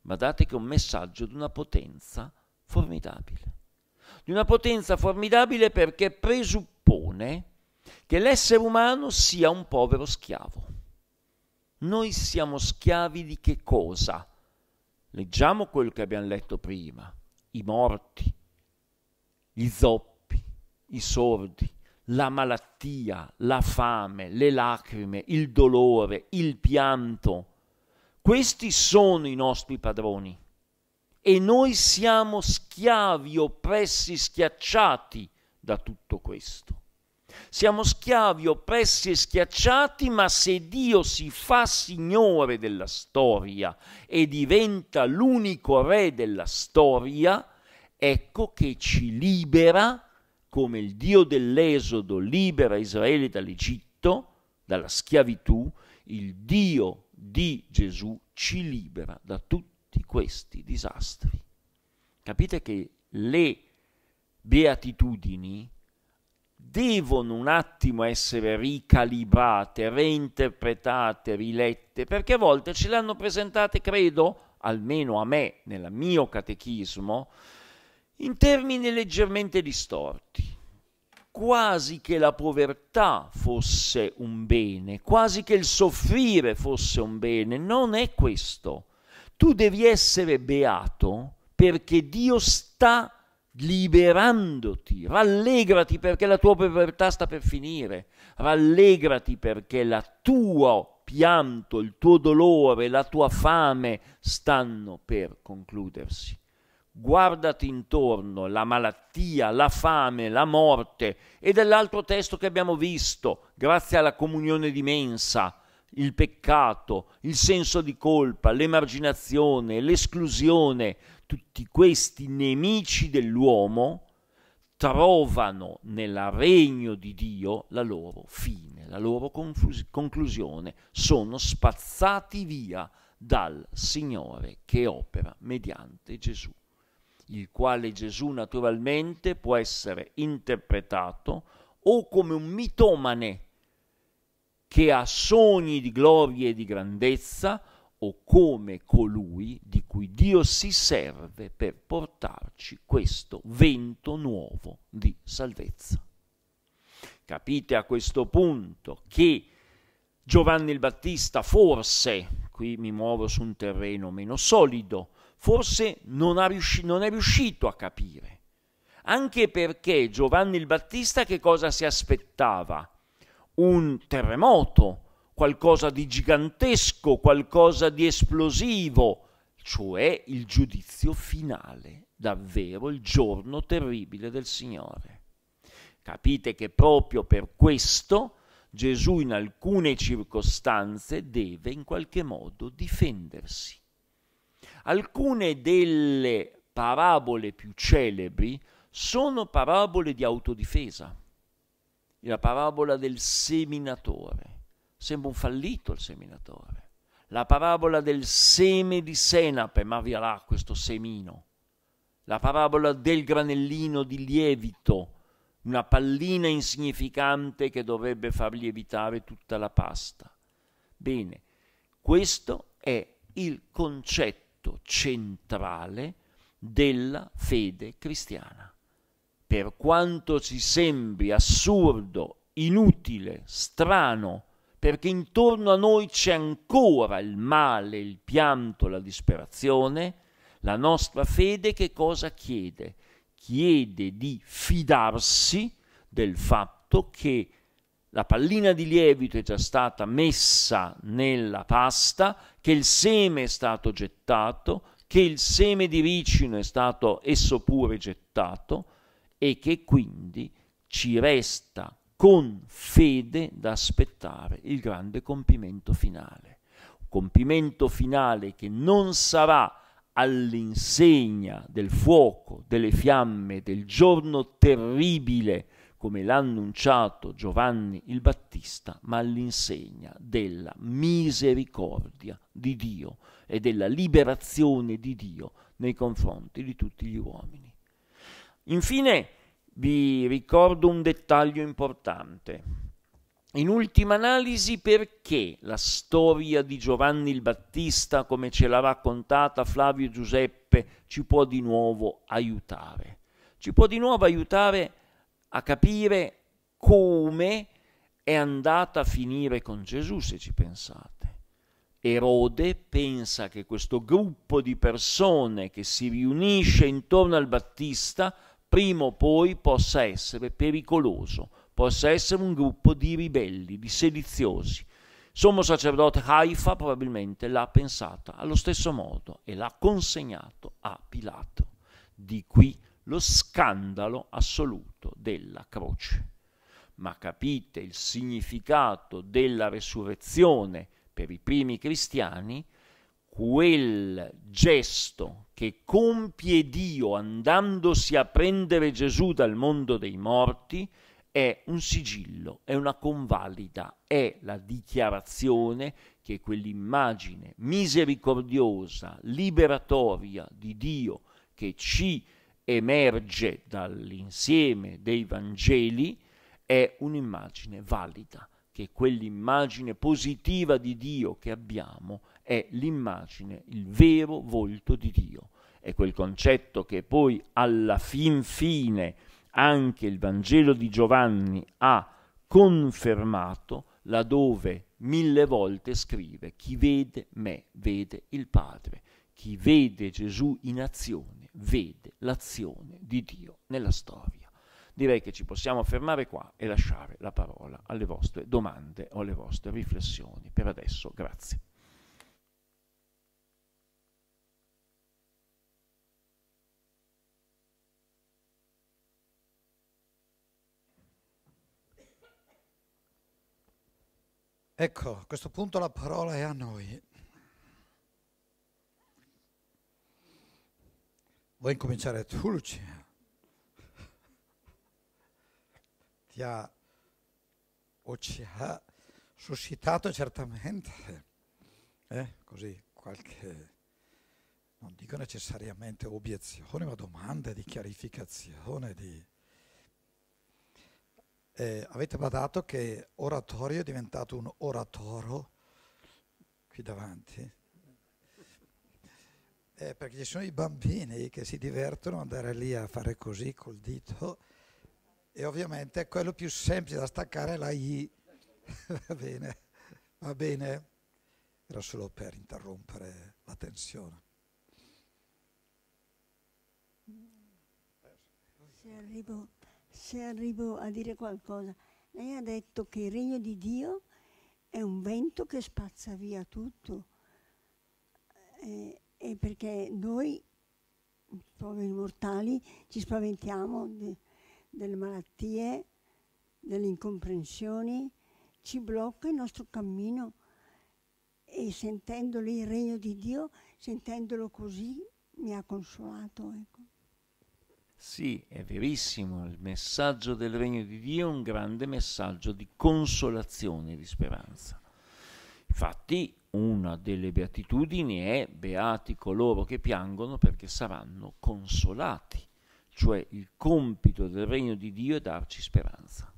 Guardate che è un messaggio di una potenza formidabile. Di una potenza formidabile perché presuppone che l'essere umano sia un povero schiavo noi siamo schiavi di che cosa? Leggiamo quello che abbiamo letto prima, i morti, gli zoppi, i sordi, la malattia, la fame, le lacrime, il dolore, il pianto. Questi sono i nostri padroni e noi siamo schiavi, oppressi, schiacciati da tutto questo. Siamo schiavi, oppressi e schiacciati, ma se Dio si fa signore della storia e diventa l'unico re della storia, ecco che ci libera, come il Dio dell'Esodo libera Israele dall'Egitto, dalla schiavitù, il Dio di Gesù ci libera da tutti questi disastri. Capite che le beatitudini devono un attimo essere ricalibrate, reinterpretate, rilette, perché a volte ce le hanno presentate, credo, almeno a me, nel mio catechismo, in termini leggermente distorti. Quasi che la povertà fosse un bene, quasi che il soffrire fosse un bene. Non è questo. Tu devi essere beato perché Dio sta liberandoti, rallegrati perché la tua povertà sta per finire, rallegrati perché il tuo pianto, il tuo dolore, la tua fame stanno per concludersi. Guardati intorno, la malattia, la fame, la morte e dell'altro testo che abbiamo visto, grazie alla comunione di mensa, il peccato, il senso di colpa, l'emarginazione, l'esclusione, tutti questi nemici dell'uomo trovano nel regno di Dio la loro fine, la loro conclusione, sono spazzati via dal Signore che opera mediante Gesù, il quale Gesù naturalmente può essere interpretato o come un mitomane che ha sogni di gloria e di grandezza, o come colui di cui Dio si serve per portarci questo vento nuovo di salvezza. Capite a questo punto che Giovanni il Battista forse, qui mi muovo su un terreno meno solido, forse non, riusci- non è riuscito a capire, anche perché Giovanni il Battista che cosa si aspettava? Un terremoto, qualcosa di gigantesco, qualcosa di esplosivo, cioè il giudizio finale, davvero il giorno terribile del Signore. Capite che proprio per questo Gesù in alcune circostanze deve in qualche modo difendersi. Alcune delle parabole più celebri sono parabole di autodifesa. La parabola del seminatore Sembra un fallito il seminatore. La parabola del seme di senape, ma via là questo semino. La parabola del granellino di lievito, una pallina insignificante che dovrebbe far lievitare tutta la pasta. Bene, questo è il concetto centrale della fede cristiana. Per quanto ci sembri assurdo, inutile, strano, perché intorno a noi c'è ancora il male, il pianto, la disperazione, la nostra fede che cosa chiede? Chiede di fidarsi del fatto che la pallina di lievito è già stata messa nella pasta, che il seme è stato gettato, che il seme di ricino è stato esso pure gettato e che quindi ci resta con fede da aspettare il grande compimento finale. Un compimento finale che non sarà all'insegna del fuoco, delle fiamme, del giorno terribile, come l'ha annunciato Giovanni il Battista, ma all'insegna della misericordia di Dio e della liberazione di Dio nei confronti di tutti gli uomini. Infine, vi ricordo un dettaglio importante. In ultima analisi, perché la storia di Giovanni il Battista, come ce l'ha raccontata Flavio Giuseppe, ci può di nuovo aiutare? Ci può di nuovo aiutare a capire come è andata a finire con Gesù, se ci pensate. Erode pensa che questo gruppo di persone che si riunisce intorno al Battista prima o poi possa essere pericoloso, possa essere un gruppo di ribelli, di sediziosi. Sommo sacerdote Haifa probabilmente l'ha pensata allo stesso modo e l'ha consegnato a Pilato. Di qui lo scandalo assoluto della croce. Ma capite il significato della resurrezione per i primi cristiani? Quel gesto che compie Dio andandosi a prendere Gesù dal mondo dei morti è un sigillo, è una convalida, è la dichiarazione che quell'immagine misericordiosa, liberatoria di Dio che ci emerge dall'insieme dei Vangeli è un'immagine valida, che quell'immagine positiva di Dio che abbiamo è l'immagine, il vero volto di Dio. È quel concetto che poi alla fin fine anche il Vangelo di Giovanni ha confermato laddove mille volte scrive chi vede me vede il Padre, chi vede Gesù in azione vede l'azione di Dio nella storia. Direi che ci possiamo fermare qua e lasciare la parola alle vostre domande o alle vostre riflessioni. Per adesso grazie. Ecco, a questo punto la parola è a noi. Vuoi cominciare tu, Lucia? Ti ha o ci ha suscitato certamente, eh, così, qualche, non dico necessariamente obiezione, ma domanda di chiarificazione, di... Eh, avete badato che oratorio è diventato un oratoro qui davanti? Eh, perché ci sono i bambini che si divertono ad andare lì a fare così col dito e ovviamente quello più semplice da staccare è la I. va bene, va bene. Era solo per interrompere la tensione. Se arrivo se arrivo a dire qualcosa. Lei ha detto che il regno di Dio è un vento che spazza via tutto. E, eh, e perché noi, poveri mortali, ci spaventiamo de, delle malattie, delle incomprensioni, ci blocca il nostro cammino. E sentendolo il regno di Dio, sentendolo così, mi ha consolato. Ecco. Sì, è verissimo, il messaggio del regno di Dio è un grande messaggio di consolazione e di speranza. Infatti, una delle beatitudini è beati coloro che piangono perché saranno consolati, cioè il compito del regno di Dio è darci speranza.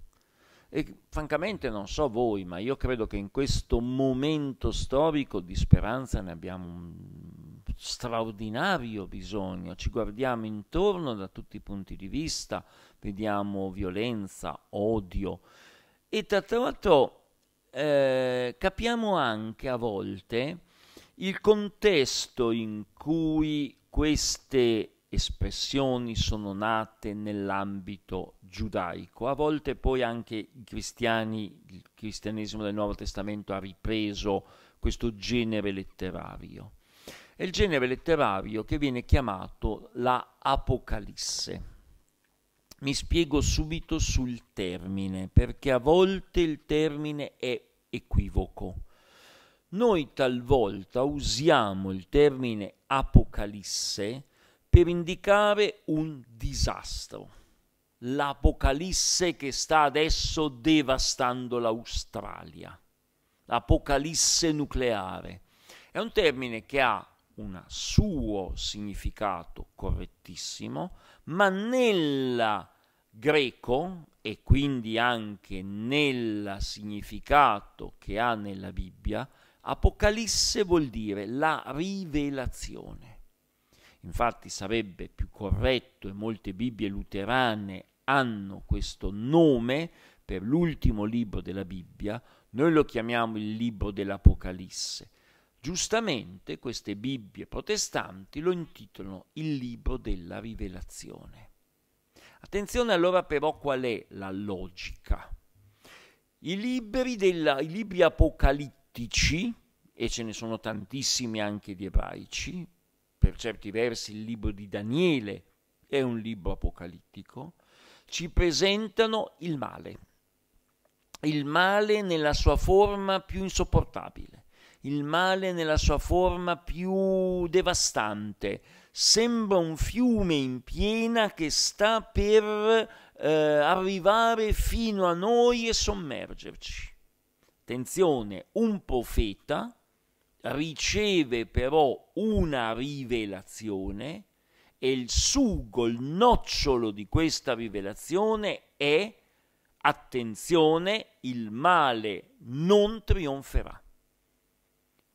E francamente non so voi, ma io credo che in questo momento storico di speranza ne abbiamo straordinario bisogno, ci guardiamo intorno da tutti i punti di vista, vediamo violenza, odio e tra l'altro eh, capiamo anche a volte il contesto in cui queste espressioni sono nate nell'ambito giudaico. A volte poi anche i cristiani, il cristianesimo del Nuovo Testamento ha ripreso questo genere letterario è il genere letterario che viene chiamato la apocalisse. Mi spiego subito sul termine, perché a volte il termine è equivoco. Noi talvolta usiamo il termine apocalisse per indicare un disastro. L'apocalisse che sta adesso devastando l'Australia. L'apocalisse nucleare. È un termine che ha un suo significato correttissimo, ma nel greco e quindi anche nel significato che ha nella Bibbia, Apocalisse vuol dire la rivelazione. Infatti sarebbe più corretto e molte Bibbie luterane hanno questo nome per l'ultimo libro della Bibbia, noi lo chiamiamo il libro dell'Apocalisse Giustamente queste Bibbie protestanti lo intitolano il libro della rivelazione. Attenzione allora però qual è la logica. I libri, della, i libri apocalittici, e ce ne sono tantissimi anche di ebraici, per certi versi il libro di Daniele è un libro apocalittico, ci presentano il male, il male nella sua forma più insopportabile il male nella sua forma più devastante. Sembra un fiume in piena che sta per eh, arrivare fino a noi e sommergerci. Attenzione, un profeta riceve però una rivelazione e il sugo, il nocciolo di questa rivelazione è, attenzione, il male non trionferà.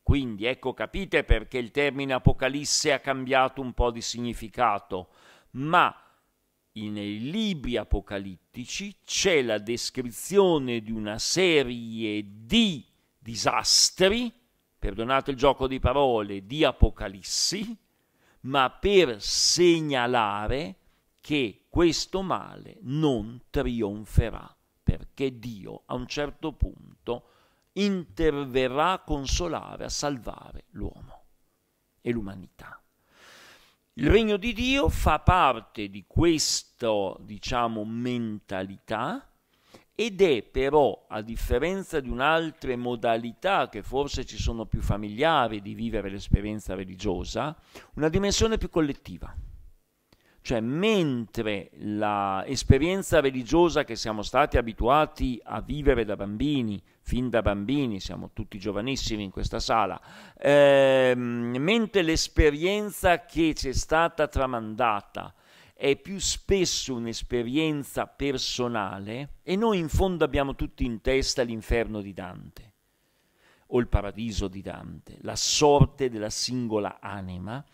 Quindi ecco capite perché il termine Apocalisse ha cambiato un po' di significato, ma nei libri apocalittici c'è la descrizione di una serie di disastri, perdonate il gioco di parole, di apocalissi, ma per segnalare che questo male non trionferà, perché Dio a un certo punto interverrà a consolare, a salvare l'uomo e l'umanità. Il regno di Dio fa parte di questa, diciamo, mentalità ed è però, a differenza di un'altra modalità che forse ci sono più familiari di vivere l'esperienza religiosa, una dimensione più collettiva cioè, mentre l'esperienza religiosa che siamo stati abituati a vivere da bambini, fin da bambini, siamo tutti giovanissimi in questa sala, ehm, mentre l'esperienza che ci è stata tramandata è più spesso un'esperienza personale, e noi in fondo abbiamo tutti in testa l'inferno di Dante, o il paradiso di Dante, la sorte della singola anima,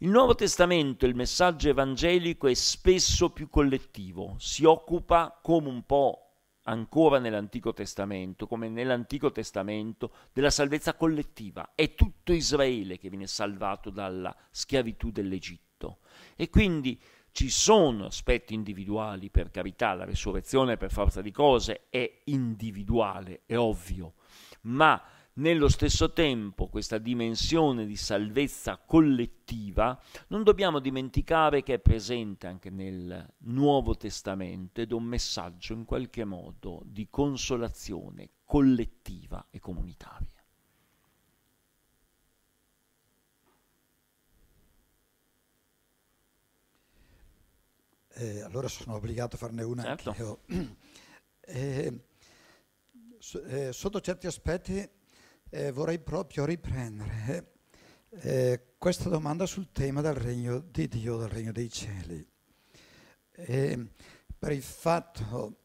il Nuovo Testamento, il messaggio evangelico è spesso più collettivo, si occupa come un po' ancora nell'Antico Testamento, come nell'Antico Testamento, della salvezza collettiva. È tutto Israele che viene salvato dalla schiavitù dell'Egitto. E quindi ci sono aspetti individuali, per carità, la risurrezione per forza di cose è individuale, è ovvio, ma nello stesso tempo, questa dimensione di salvezza collettiva non dobbiamo dimenticare che è presente anche nel Nuovo Testamento ed è un messaggio in qualche modo di consolazione collettiva e comunitaria. Eh, allora sono obbligato a farne una certo. eh, eh, sotto certi aspetti eh, vorrei proprio riprendere eh, questa domanda sul tema del regno di Dio, del regno dei cieli. Eh, per il fatto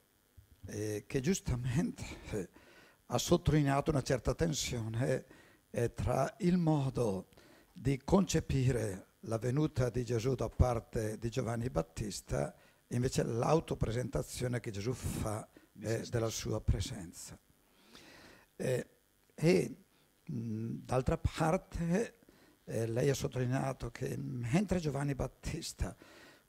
eh, che giustamente eh, ha sottolineato una certa tensione eh, tra il modo di concepire la venuta di Gesù da parte di Giovanni Battista e invece l'autopresentazione che Gesù fa della sua presenza. Eh, e d'altra parte eh, lei ha sottolineato che mentre Giovanni Battista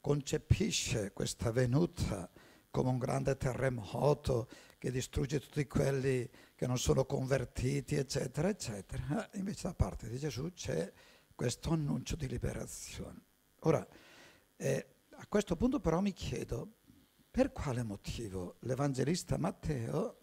concepisce questa venuta come un grande terremoto che distrugge tutti quelli che non sono convertiti, eccetera, eccetera, invece da parte di Gesù c'è questo annuncio di liberazione. Ora, eh, a questo punto però mi chiedo per quale motivo l'Evangelista Matteo,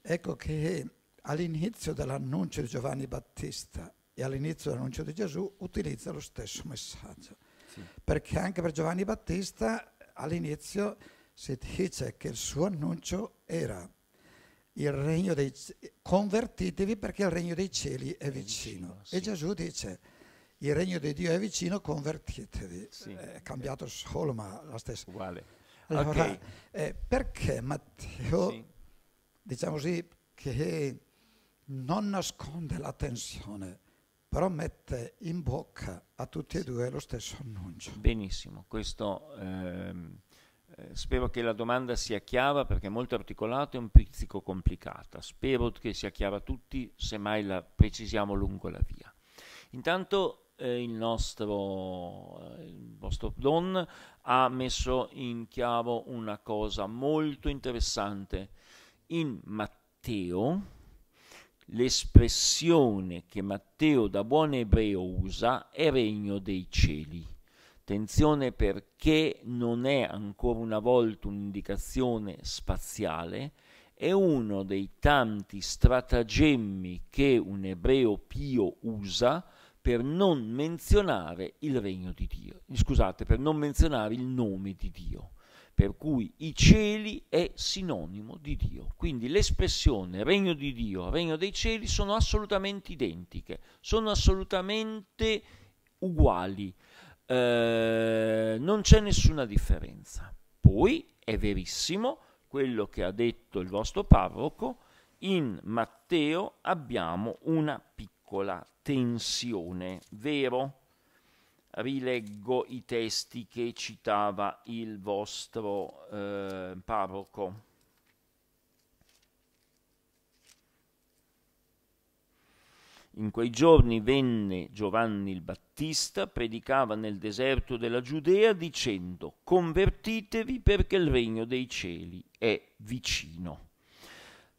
ecco che all'inizio dell'annuncio di Giovanni Battista e all'inizio dell'annuncio di Gesù utilizza lo stesso messaggio. Sì. Perché anche per Giovanni Battista all'inizio si dice che il suo annuncio era il regno dei convertitevi perché il regno dei cieli è, è vicino. sì. E Gesù dice il regno di Dio è vicino, convertitevi. Sì. È cambiato solo, ma la stessa. Uguale. Allora, okay. eh, perché Matteo, diciamo così, che non nasconde la tensione, però mette in bocca a tutti e due lo stesso annuncio. Benissimo, questo ehm, eh, spero che la domanda sia chiara perché è molto articolata e un pizzico complicata. Spero che sia chiara a tutti, semmai la precisiamo lungo la via. Intanto eh, il nostro eh, il vostro Don ha messo in chiaro una cosa molto interessante. In Matteo L'espressione che Matteo da buon ebreo usa è regno dei cieli. Attenzione perché non è ancora una volta un'indicazione spaziale, è uno dei tanti stratagemmi che un ebreo pio usa per non menzionare il regno di Dio, scusate, per non menzionare il nome di Dio per cui i cieli è sinonimo di Dio. Quindi l'espressione regno di Dio, regno dei cieli sono assolutamente identiche, sono assolutamente uguali, eh, non c'è nessuna differenza. Poi è verissimo quello che ha detto il vostro parroco, in Matteo abbiamo una piccola tensione, vero? rileggo i testi che citava il vostro eh, parroco. In quei giorni venne Giovanni il Battista, predicava nel deserto della Giudea dicendo convertitevi perché il regno dei cieli è vicino.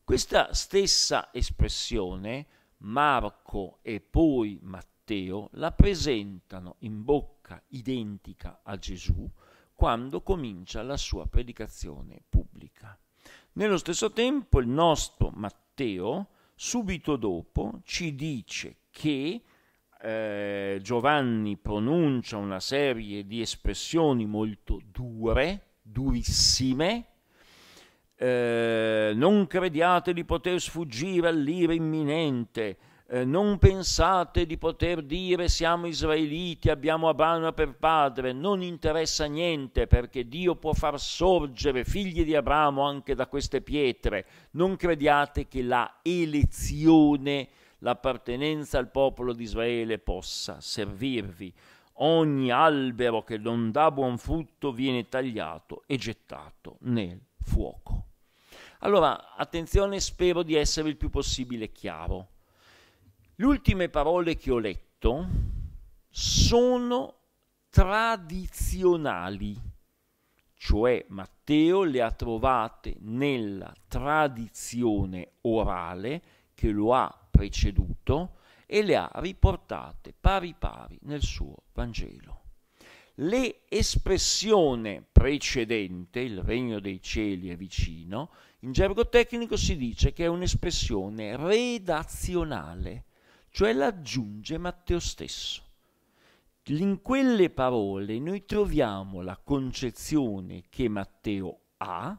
Questa stessa espressione Marco e poi Matteo Matteo la presentano in bocca identica a Gesù quando comincia la sua predicazione pubblica. Nello stesso tempo il nostro Matteo, subito dopo, ci dice che eh, Giovanni pronuncia una serie di espressioni molto dure, durissime, eh, non crediate di poter sfuggire all'ira imminente, eh, non pensate di poter dire siamo israeliti, abbiamo Abramo per padre, non interessa niente perché Dio può far sorgere figli di Abramo anche da queste pietre. Non crediate che la elezione, l'appartenenza al popolo di Israele possa servirvi. Ogni albero che non dà buon frutto viene tagliato e gettato nel fuoco. Allora, attenzione, spero di essere il più possibile chiaro le ultime parole che ho letto sono tradizionali, cioè Matteo le ha trovate nella tradizione orale che lo ha preceduto e le ha riportate pari pari nel suo Vangelo. Le espressione precedente, il regno dei cieli è vicino, in gergo tecnico si dice che è un'espressione redazionale, cioè l'aggiunge Matteo stesso. In quelle parole noi troviamo la concezione che Matteo ha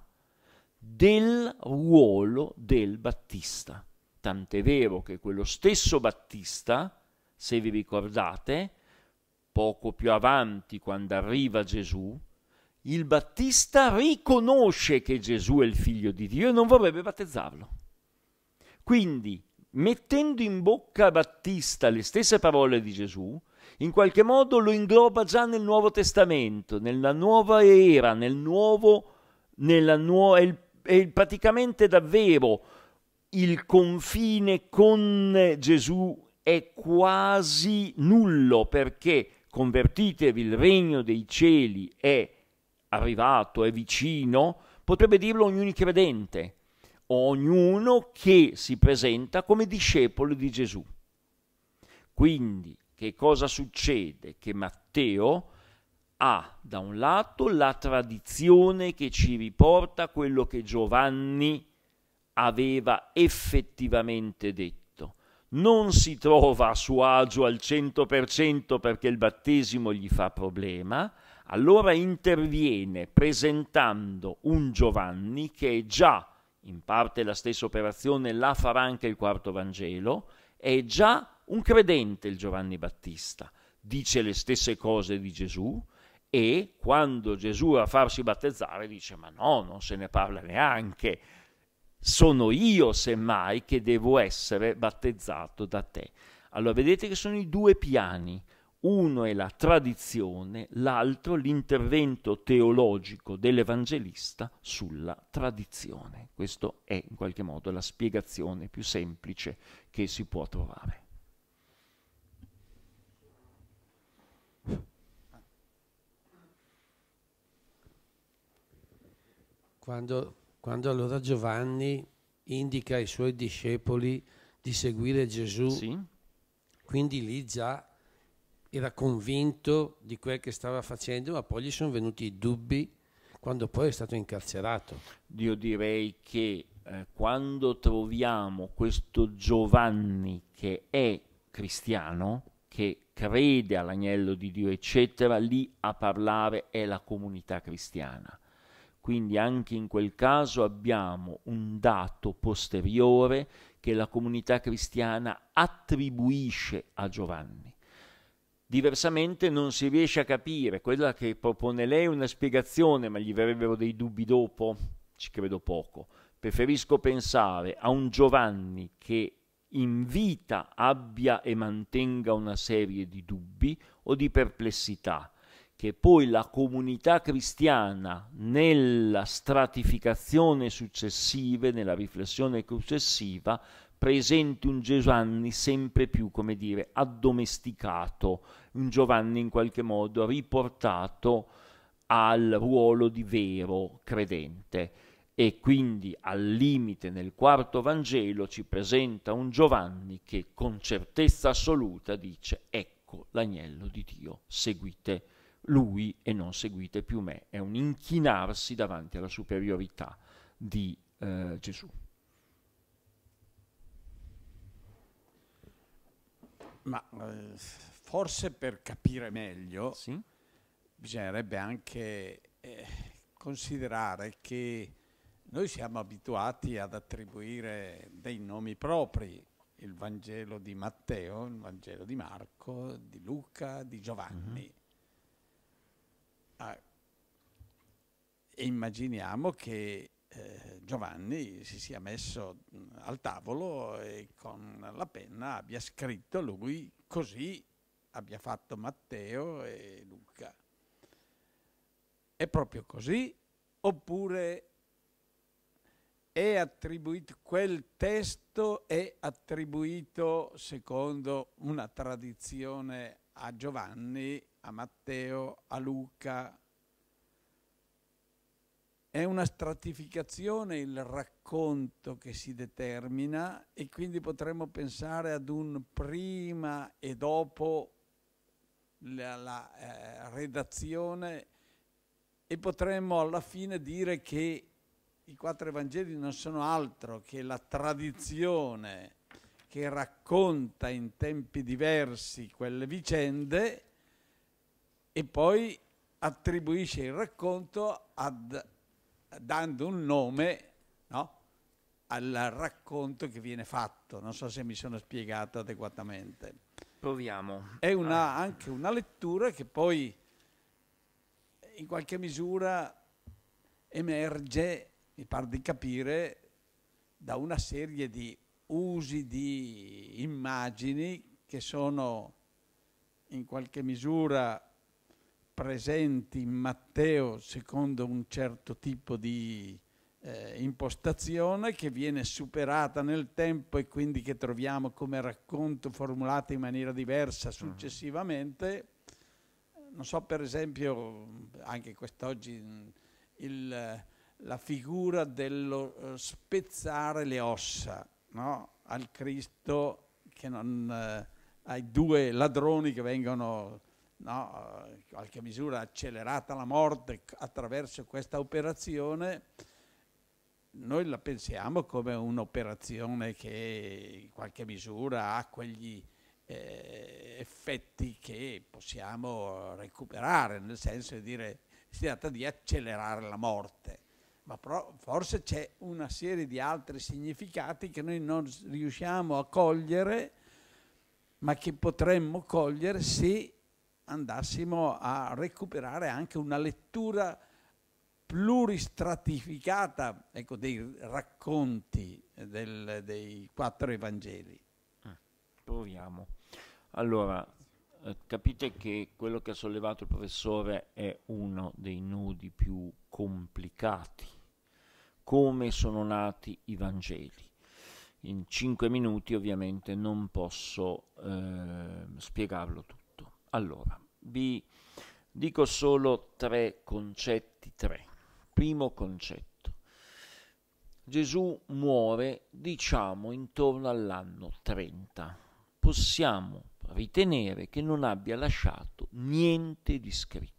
del ruolo del Battista. Tant'è vero che quello stesso Battista, se vi ricordate, poco più avanti quando arriva Gesù, il Battista riconosce che Gesù è il figlio di Dio e non vorrebbe battezzarlo. Quindi mettendo in bocca a Battista le stesse parole di Gesù, in qualche modo lo ingloba già nel Nuovo Testamento, nella nuova era, nel nuovo, nella nuova, è, è praticamente davvero il confine con Gesù è quasi nullo perché convertitevi, il regno dei cieli è arrivato, è vicino, potrebbe dirlo ogni credente ognuno che si presenta come discepolo di Gesù. Quindi che cosa succede? Che Matteo ha da un lato la tradizione che ci riporta quello che Giovanni aveva effettivamente detto. Non si trova a suo agio al 100% perché il battesimo gli fa problema, allora interviene presentando un Giovanni che è già in parte la stessa operazione la farà anche il quarto Vangelo, è già un credente il Giovanni Battista, dice le stesse cose di Gesù e quando Gesù va a farsi battezzare dice ma no, non se ne parla neanche, sono io semmai che devo essere battezzato da te. Allora vedete che sono i due piani, uno è la tradizione, l'altro l'intervento teologico dell'Evangelista sulla tradizione. Questa è in qualche modo la spiegazione più semplice che si può trovare. Quando, quando allora Giovanni indica ai suoi discepoli di seguire Gesù, sì. quindi lì già era convinto di quel che stava facendo, ma poi gli sono venuti i dubbi quando poi è stato incarcerato. Io direi che eh, quando troviamo questo Giovanni che è cristiano, che crede all'agnello di Dio, eccetera, lì a parlare è la comunità cristiana. Quindi anche in quel caso abbiamo un dato posteriore che la comunità cristiana attribuisce a Giovanni Diversamente non si riesce a capire, quella che propone lei è una spiegazione, ma gli verrebbero dei dubbi dopo, ci credo poco. Preferisco pensare a un Giovanni che in vita abbia e mantenga una serie di dubbi o di perplessità, che poi la comunità cristiana nella stratificazione successiva, nella riflessione successiva, presenti un Giovanni sempre più, come dire, addomesticato, un Giovanni in qualche modo riportato al ruolo di vero credente e quindi al limite nel quarto Vangelo ci presenta un Giovanni che con certezza assoluta dice ecco l'agnello di Dio, seguite lui e non seguite più me. È un inchinarsi davanti alla superiorità di eh, Gesù. Ma eh, forse per capire meglio sì? bisognerebbe anche eh, considerare che noi siamo abituati ad attribuire dei nomi propri, il Vangelo di Matteo, il Vangelo di Marco, di Luca, di Giovanni. Mm-hmm. Ah, e immaginiamo che eh, Giovanni si sia messo mm, al tavolo e con la penna abbia scritto lui così abbia fatto Matteo e Luca. È proprio così? Oppure è attribuito, quel testo è attribuito secondo una tradizione a Giovanni, a Matteo, a Luca, è una stratificazione il racconto che si determina e quindi potremmo pensare ad un prima e dopo la, la eh, redazione e potremmo alla fine dire che i quattro Evangeli non sono altro che la tradizione che racconta in tempi diversi quelle vicende e poi attribuisce il racconto ad dando un nome no, al racconto che viene fatto. Non so se mi sono spiegato adeguatamente. Proviamo. È una, anche una lettura che poi in qualche misura emerge, mi pare di capire, da una serie di usi di immagini che sono in qualche misura presenti in Matteo secondo un certo tipo di eh, impostazione che viene superata nel tempo e quindi che troviamo come racconto formulata in maniera diversa mm. successivamente. Non so, per esempio, anche quest'oggi mm, il, la figura dello eh, spezzare le ossa no? al Cristo non, eh, ai due ladroni che vengono no, in qualche misura accelerata la morte attraverso questa operazione, noi la pensiamo come un'operazione che in qualche misura ha quegli eh, effetti che possiamo recuperare, nel senso di dire si tratta di accelerare la morte, ma forse c'è una serie di altri significati che noi non riusciamo a cogliere, ma che potremmo cogliere se andassimo a recuperare anche una lettura pluristratificata ecco, dei racconti del, dei quattro Evangeli. Ah, proviamo. Allora, eh, capite che quello che ha sollevato il professore è uno dei nodi più complicati. Come sono nati i Vangeli? In cinque minuti ovviamente non posso eh, spiegarlo tutto allora, vi dico solo tre concetti, tre. Primo concetto. Gesù muore, diciamo, intorno all'anno 30. Possiamo ritenere che non abbia lasciato niente di scritto.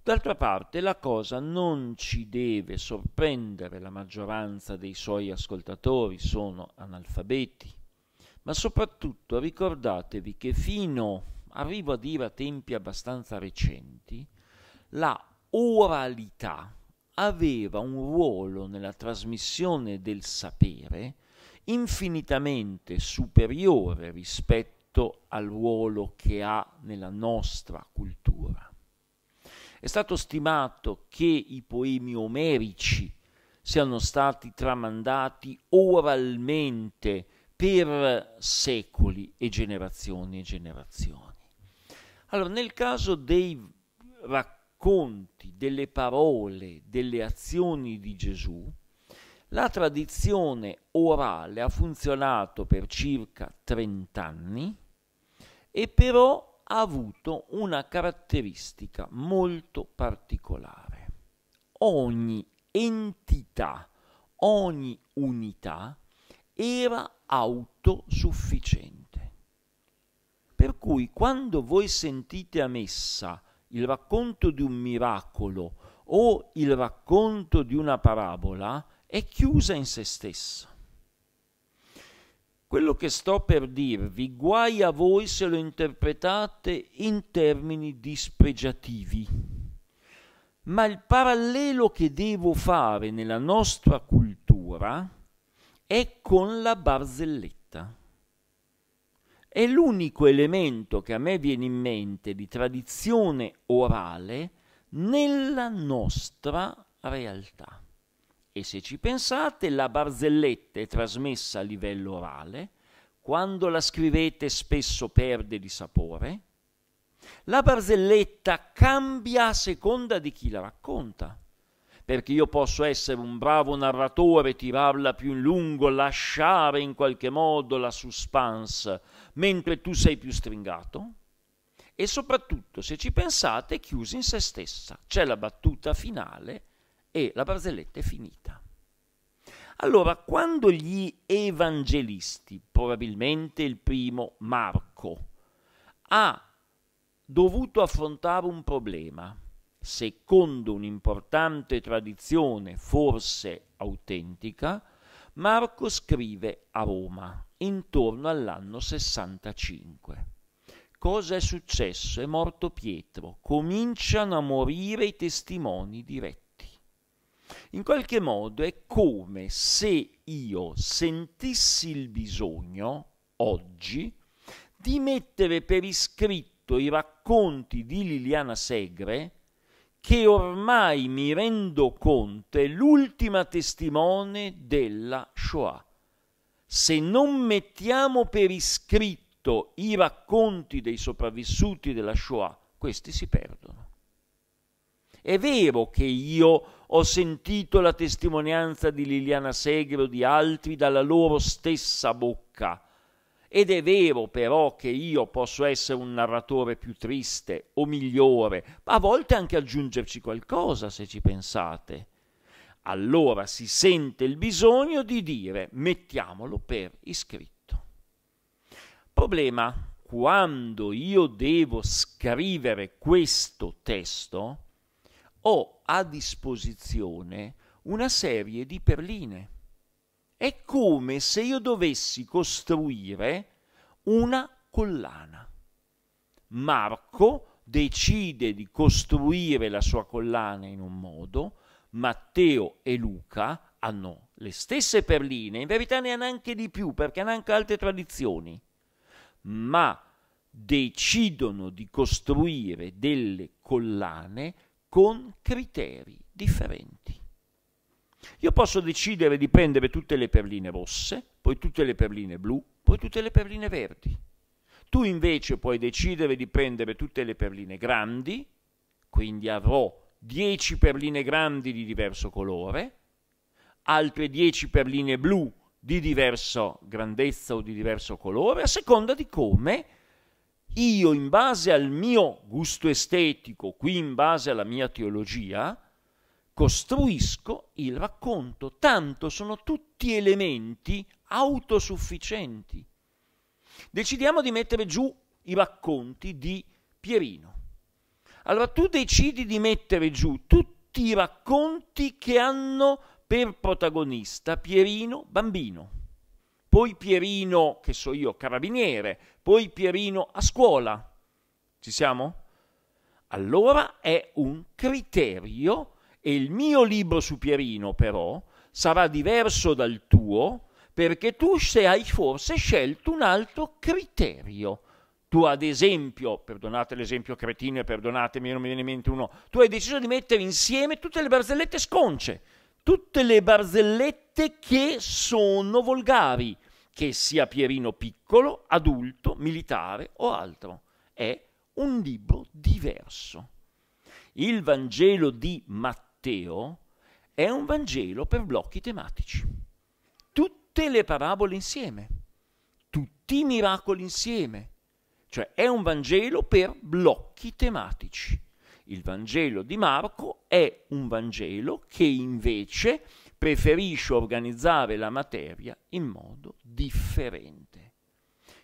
D'altra parte la cosa non ci deve sorprendere, la maggioranza dei suoi ascoltatori sono analfabeti, ma soprattutto ricordatevi che fino arrivo a dire a tempi abbastanza recenti, la oralità aveva un ruolo nella trasmissione del sapere infinitamente superiore rispetto al ruolo che ha nella nostra cultura. È stato stimato che i poemi omerici siano stati tramandati oralmente per secoli e generazioni e generazioni. Allora, nel caso dei racconti, delle parole, delle azioni di Gesù, la tradizione orale ha funzionato per circa 30 anni e però ha avuto una caratteristica molto particolare. Ogni entità, ogni unità era autosufficiente. Per cui quando voi sentite a messa il racconto di un miracolo o il racconto di una parabola, è chiusa in se stessa. Quello che sto per dirvi, guai a voi se lo interpretate in termini dispregiativi. Ma il parallelo che devo fare nella nostra cultura è con la barzelletta. È l'unico elemento che a me viene in mente di tradizione orale nella nostra realtà. E se ci pensate, la barzelletta è trasmessa a livello orale, quando la scrivete spesso perde di sapore, la barzelletta cambia a seconda di chi la racconta perché io posso essere un bravo narratore, tirarla più in lungo, lasciare in qualche modo la suspense, mentre tu sei più stringato. E soprattutto, se ci pensate, è chiusa in se stessa. C'è la battuta finale e la barzelletta è finita. Allora, quando gli evangelisti, probabilmente il primo Marco, ha dovuto affrontare un problema, secondo un'importante tradizione forse autentica, Marco scrive a Roma intorno all'anno 65. Cosa è successo? È morto Pietro. Cominciano a morire i testimoni diretti. In qualche modo è come se io sentissi il bisogno, oggi, di mettere per iscritto i racconti di Liliana Segre che ormai mi rendo conto è l'ultima testimone della Shoah. Se non mettiamo per iscritto i racconti dei sopravvissuti della Shoah, questi si perdono. È vero che io ho sentito la testimonianza di Liliana Segre o di altri dalla loro stessa bocca, ed è vero però che io posso essere un narratore più triste o migliore, ma a volte anche aggiungerci qualcosa se ci pensate. Allora si sente il bisogno di dire mettiamolo per iscritto. Problema, quando io devo scrivere questo testo, ho a disposizione una serie di perline è come se io dovessi costruire una collana. Marco decide di costruire la sua collana in un modo, Matteo e Luca hanno le stesse perline, in verità ne hanno anche di più perché hanno anche altre tradizioni, ma decidono di costruire delle collane con criteri differenti. Io posso decidere di prendere tutte le perline rosse, poi tutte le perline blu, poi tutte le perline verdi. Tu invece puoi decidere di prendere tutte le perline grandi, quindi avrò 10 perline grandi di diverso colore, altre 10 perline blu di diversa grandezza o di diverso colore, a seconda di come io, in base al mio gusto estetico, qui in base alla mia teologia, costruisco il racconto, tanto sono tutti elementi autosufficienti. Decidiamo di mettere giù i racconti di Pierino. Allora tu decidi di mettere giù tutti i racconti che hanno per protagonista Pierino bambino, poi Pierino, che so io, carabiniere, poi Pierino a scuola. Ci siamo? Allora è un criterio e il mio libro su Pierino, però, sarà diverso dal tuo perché tu se hai forse scelto un altro criterio. Tu ad esempio, perdonate l'esempio cretino e perdonatemi, non mi viene in mente uno, tu hai deciso di mettere insieme tutte le barzellette sconce, tutte le barzellette che sono volgari, che sia Pierino piccolo, adulto, militare o altro. È un libro diverso. Il Vangelo di Matteo Matteo è un Vangelo per blocchi tematici. Tutte le parabole insieme, tutti i miracoli insieme. Cioè è un Vangelo per blocchi tematici. Il Vangelo di Marco è un Vangelo che invece preferisce organizzare la materia in modo differente.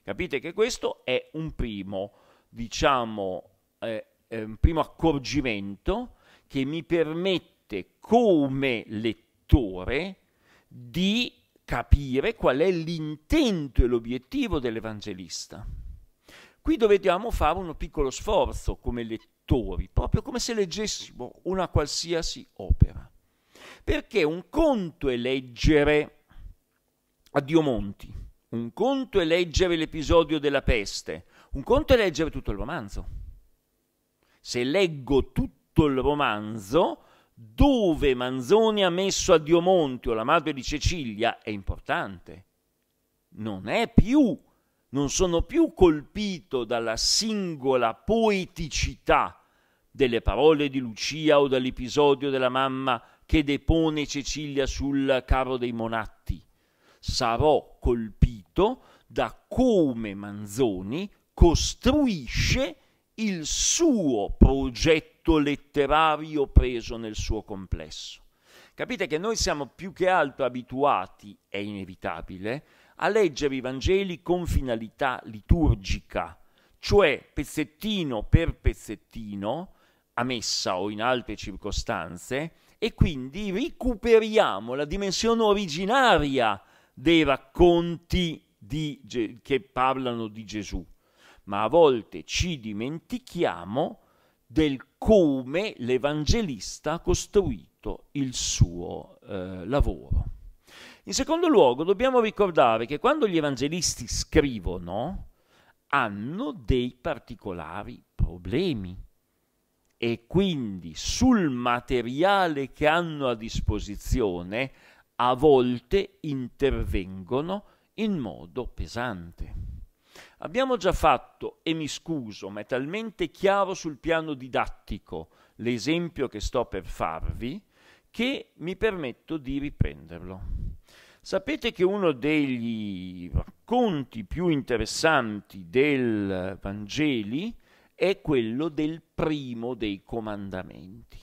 Capite che questo è un primo, diciamo, eh, eh, primo accorgimento che mi permette come lettore di capire qual è l'intento e l'obiettivo dell'Evangelista. Qui dobbiamo fare uno piccolo sforzo come lettori, proprio come se leggessimo una qualsiasi opera. Perché un conto è leggere Addio Monti, un conto è leggere l'episodio della peste, un conto è leggere tutto il romanzo. Se leggo tutto tutto il romanzo dove Manzoni ha messo a Diomontio, la madre di Cecilia, è importante. Non è più, non sono più colpito dalla singola poeticità delle parole di Lucia o dall'episodio della mamma che depone Cecilia sul carro dei monatti. Sarò colpito da come Manzoni costruisce il suo progetto oggetto letterario preso nel suo complesso. Capite che noi siamo più che altro abituati, è inevitabile, a leggere i Vangeli con finalità liturgica, cioè pezzettino per pezzettino, a messa o in altre circostanze, e quindi recuperiamo la dimensione originaria dei racconti di, che parlano di Gesù, ma a volte ci dimentichiamo del come l'Evangelista ha costruito il suo eh, lavoro. In secondo luogo dobbiamo ricordare che quando gli evangelisti scrivono hanno dei particolari problemi e quindi sul materiale che hanno a disposizione a volte intervengono in modo pesante. Abbiamo già fatto, e mi scuso, ma è talmente chiaro sul piano didattico l'esempio che sto per farvi, che mi permetto di riprenderlo. Sapete che uno degli racconti più interessanti del Vangeli è quello del primo dei comandamenti.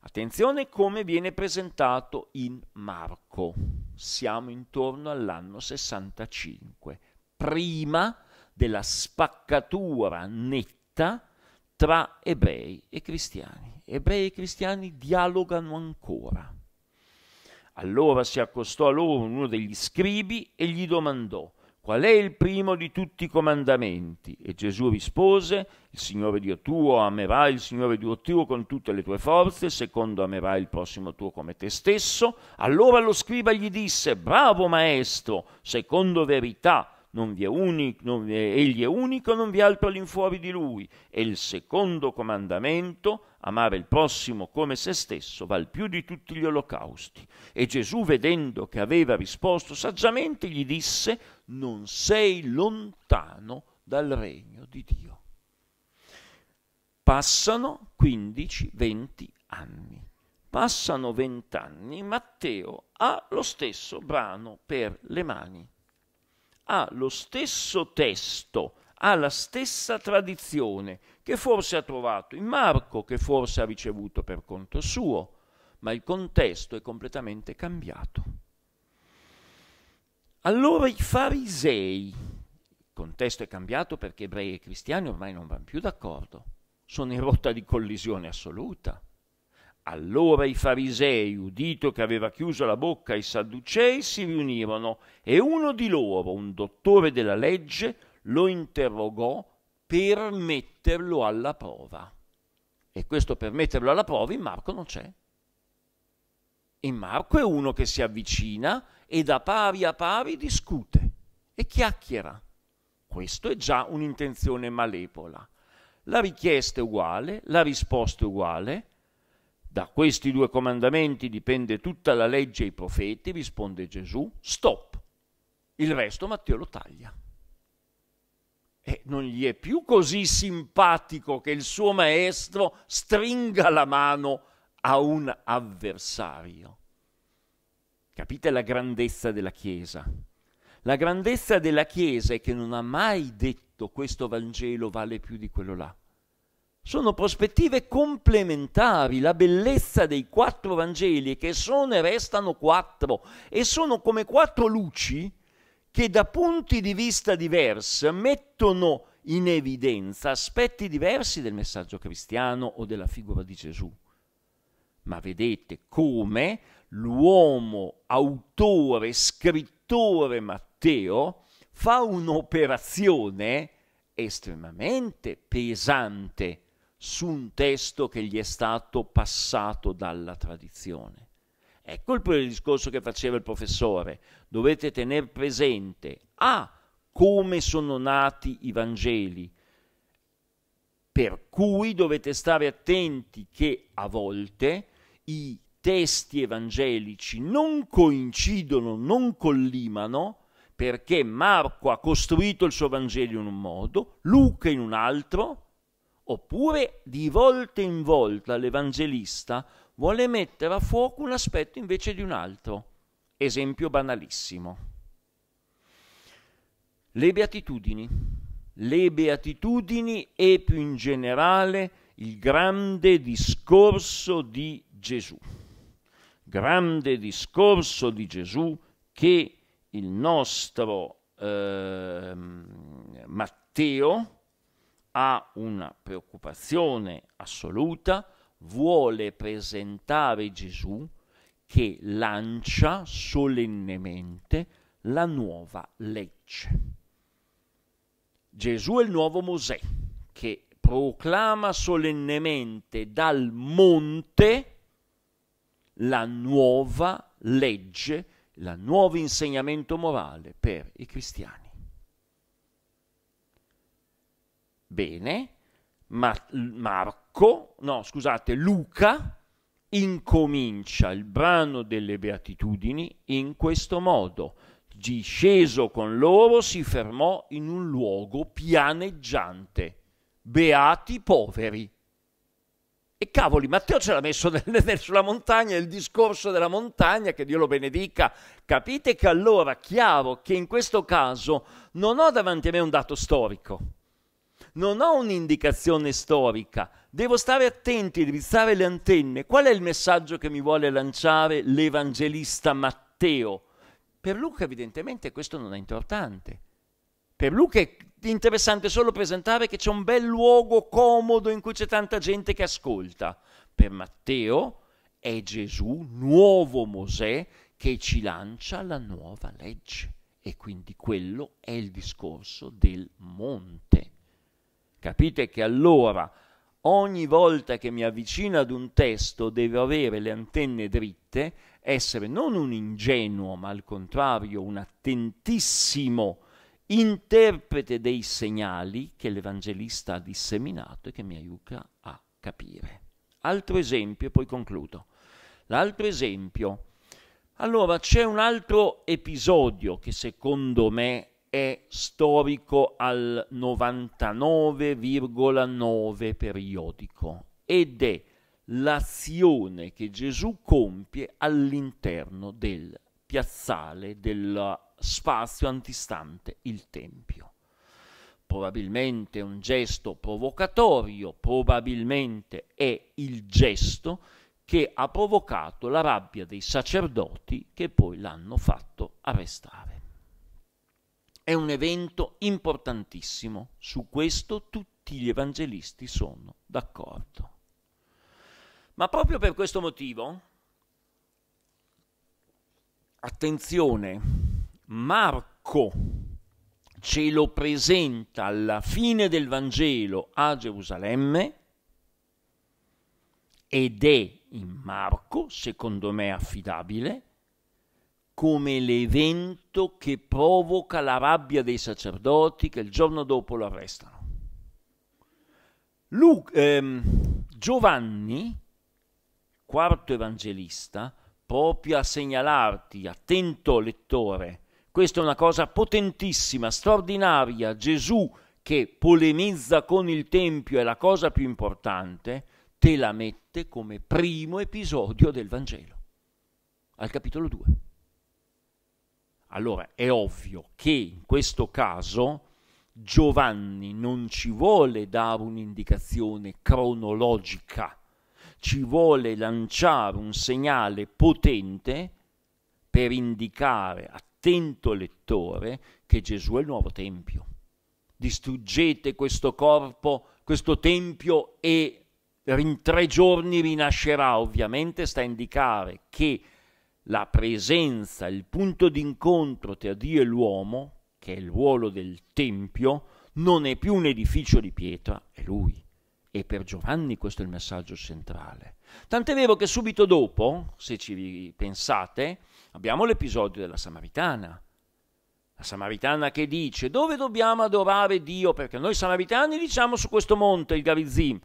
Attenzione come viene presentato in Marco. Siamo intorno all'anno 65 prima della spaccatura netta tra ebrei e cristiani. Ebrei e cristiani dialogano ancora. Allora si accostò a loro uno degli scribi e gli domandò qual è il primo di tutti i comandamenti? E Gesù rispose, il Signore Dio tuo amerà il Signore Dio tuo con tutte le tue forze, secondo amerà il prossimo tuo come te stesso. Allora lo scriba gli disse, bravo maestro, secondo verità non vi è unico, non vi è, egli è unico, non vi è altro all'infuori di lui. E il secondo comandamento, amare il prossimo come se stesso, val più di tutti gli olocausti. E Gesù, vedendo che aveva risposto saggiamente, gli disse, non sei lontano dal regno di Dio. Passano 15-20 anni. Passano vent'anni, Matteo ha lo stesso brano per le mani ha lo stesso testo, ha la stessa tradizione che forse ha trovato in Marco, che forse ha ricevuto per conto suo, ma il contesto è completamente cambiato. Allora i farisei, il contesto è cambiato perché ebrei e cristiani ormai non vanno più d'accordo, sono in rotta di collisione assoluta. Allora i farisei, udito che aveva chiuso la bocca ai sadducei, si riunirono e uno di loro, un dottore della legge, lo interrogò per metterlo alla prova. E questo per metterlo alla prova in Marco non c'è. In Marco è uno che si avvicina e da pari a pari discute e chiacchiera. Questo è già un'intenzione malevola. La richiesta è uguale, la risposta è uguale, da questi due comandamenti dipende tutta la legge e i profeti, risponde Gesù, stop. Il resto Matteo lo taglia. E non gli è più così simpatico che il suo maestro stringa la mano a un avversario. Capite la grandezza della Chiesa. La grandezza della Chiesa è che non ha mai detto questo Vangelo vale più di quello là sono prospettive complementari, la bellezza dei quattro Vangeli che sono e restano quattro e sono come quattro luci che da punti di vista diversi mettono in evidenza aspetti diversi del messaggio cristiano o della figura di Gesù. Ma vedete come l'uomo autore, scrittore Matteo fa un'operazione estremamente pesante su un testo che gli è stato passato dalla tradizione. Ecco il discorso che faceva il professore. Dovete tenere presente A. come sono nati i Vangeli, per cui dovete stare attenti che a volte i testi evangelici non coincidono, non collimano, perché Marco ha costruito il suo Vangelo in un modo, Luca in un altro, Oppure di volta in volta l'Evangelista vuole mettere a fuoco un aspetto invece di un altro. Esempio banalissimo. Le beatitudini. Le beatitudini e più in generale il grande discorso di Gesù. Grande discorso di Gesù che il nostro eh, Matteo ha una preoccupazione assoluta, vuole presentare Gesù che lancia solennemente la nuova legge. Gesù è il nuovo Mosè che proclama solennemente dal monte la nuova legge, il nuovo insegnamento morale per i cristiani. Bene, ma Marco, no scusate, Luca incomincia il brano delle beatitudini in questo modo. Disceso con loro si fermò in un luogo pianeggiante. Beati poveri. E cavoli, Matteo ce l'ha messo nel, nel, sulla montagna, il discorso della montagna, che Dio lo benedica. Capite che allora, chiaro che in questo caso non ho davanti a me un dato storico non ho un'indicazione storica, devo stare attenti, drizzare le antenne. Qual è il messaggio che mi vuole lanciare l'evangelista Matteo? Per Luca evidentemente questo non è importante. Per Luca è interessante solo presentare che c'è un bel luogo comodo in cui c'è tanta gente che ascolta. Per Matteo è Gesù, nuovo Mosè, che ci lancia la nuova legge. E quindi quello è il discorso del monte. Capite che allora ogni volta che mi avvicino ad un testo devo avere le antenne dritte, essere non un ingenuo, ma al contrario un attentissimo interprete dei segnali che l'Evangelista ha disseminato e che mi aiuta a capire. Altro esempio, poi concludo. L'altro esempio. Allora, c'è un altro episodio che secondo me è storico al 99,9 periodico ed è l'azione che Gesù compie all'interno del piazzale, del spazio antistante il Tempio probabilmente un gesto provocatorio, probabilmente è il gesto che ha provocato la rabbia dei sacerdoti che poi l'hanno fatto arrestare è un evento importantissimo, su questo tutti gli evangelisti sono d'accordo. Ma proprio per questo motivo, attenzione, Marco ce lo presenta alla fine del Vangelo a Gerusalemme ed è in Marco, secondo me affidabile, come l'evento che provoca la rabbia dei sacerdoti che il giorno dopo lo arrestano. Lu- ehm, Giovanni, quarto evangelista, proprio a segnalarti, attento lettore, questa è una cosa potentissima, straordinaria, Gesù che polemizza con il Tempio è la cosa più importante, te la mette come primo episodio del Vangelo, al capitolo 2. Allora è ovvio che in questo caso Giovanni non ci vuole dare un'indicazione cronologica, ci vuole lanciare un segnale potente per indicare attento lettore che Gesù è il nuovo Tempio. Distruggete questo corpo, questo Tempio e in tre giorni rinascerà. Ovviamente sta a indicare che la presenza, il punto d'incontro tra Dio e l'uomo, che è il ruolo del Tempio, non è più un edificio di pietra, è Lui. E per Giovanni questo è il messaggio centrale. Tant'è vero che subito dopo, se ci pensate, abbiamo l'episodio della Samaritana. La Samaritana che dice dove dobbiamo adorare Dio, perché noi samaritani diciamo su questo monte, il Garizim,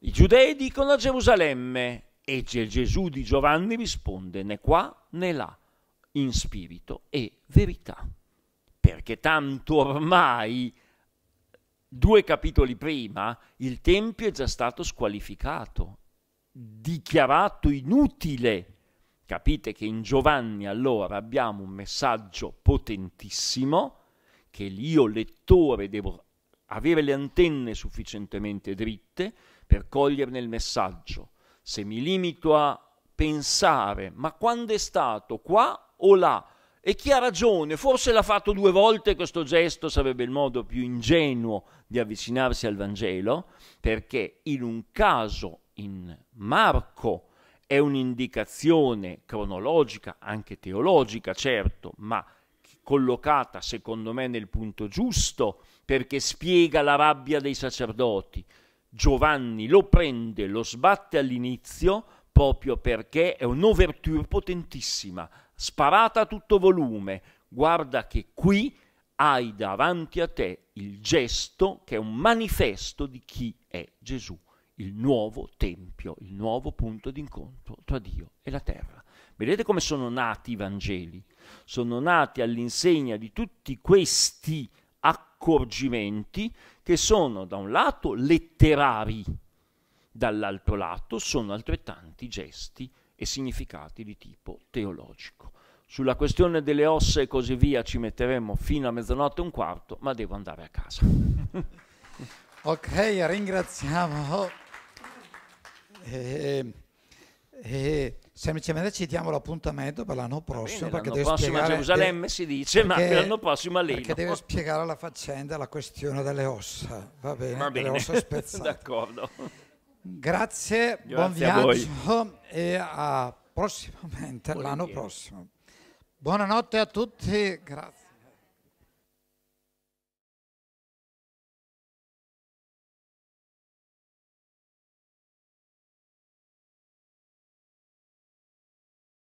i giudei dicono a Gerusalemme, e Gesù di Giovanni risponde né qua né là, in spirito e verità. Perché tanto ormai, due capitoli prima, il Tempio è già stato squalificato, dichiarato inutile. Capite che in Giovanni allora abbiamo un messaggio potentissimo che io lettore devo avere le antenne sufficientemente dritte per coglierne il messaggio se mi limito a pensare, ma quando è stato qua o là? E chi ha ragione? Forse l'ha fatto due volte questo gesto, sarebbe il modo più ingenuo di avvicinarsi al Vangelo, perché in un caso, in Marco, è un'indicazione cronologica, anche teologica, certo, ma collocata secondo me nel punto giusto, perché spiega la rabbia dei sacerdoti. Giovanni lo prende, lo sbatte all'inizio proprio perché è un'overture potentissima, sparata a tutto volume. Guarda che qui hai davanti a te il gesto che è un manifesto di chi è Gesù, il nuovo tempio, il nuovo punto d'incontro tra Dio e la terra. Vedete come sono nati i Vangeli? Sono nati all'insegna di tutti questi accorgimenti che sono da un lato letterari, dall'altro lato sono altrettanti gesti e significati di tipo teologico. Sulla questione delle ossa e così via ci metteremo fino a mezzanotte e un quarto, ma devo andare a casa. ok, ringraziamo. Eh, eh semplicemente ci diamo l'appuntamento per l'anno prossimo. Bene, l'anno prossimo spiegare, a Gerusalemme si dice, perché, ma l'anno prossimo a Leno. Perché deve spiegare la faccenda, la questione delle ossa, va bene? Va bene. Delle ossa spezzate. D'accordo. Grazie, Grazie buon viaggio e a prossimamente, Buongiorno. l'anno prossimo. Buonanotte a tutti, grazie.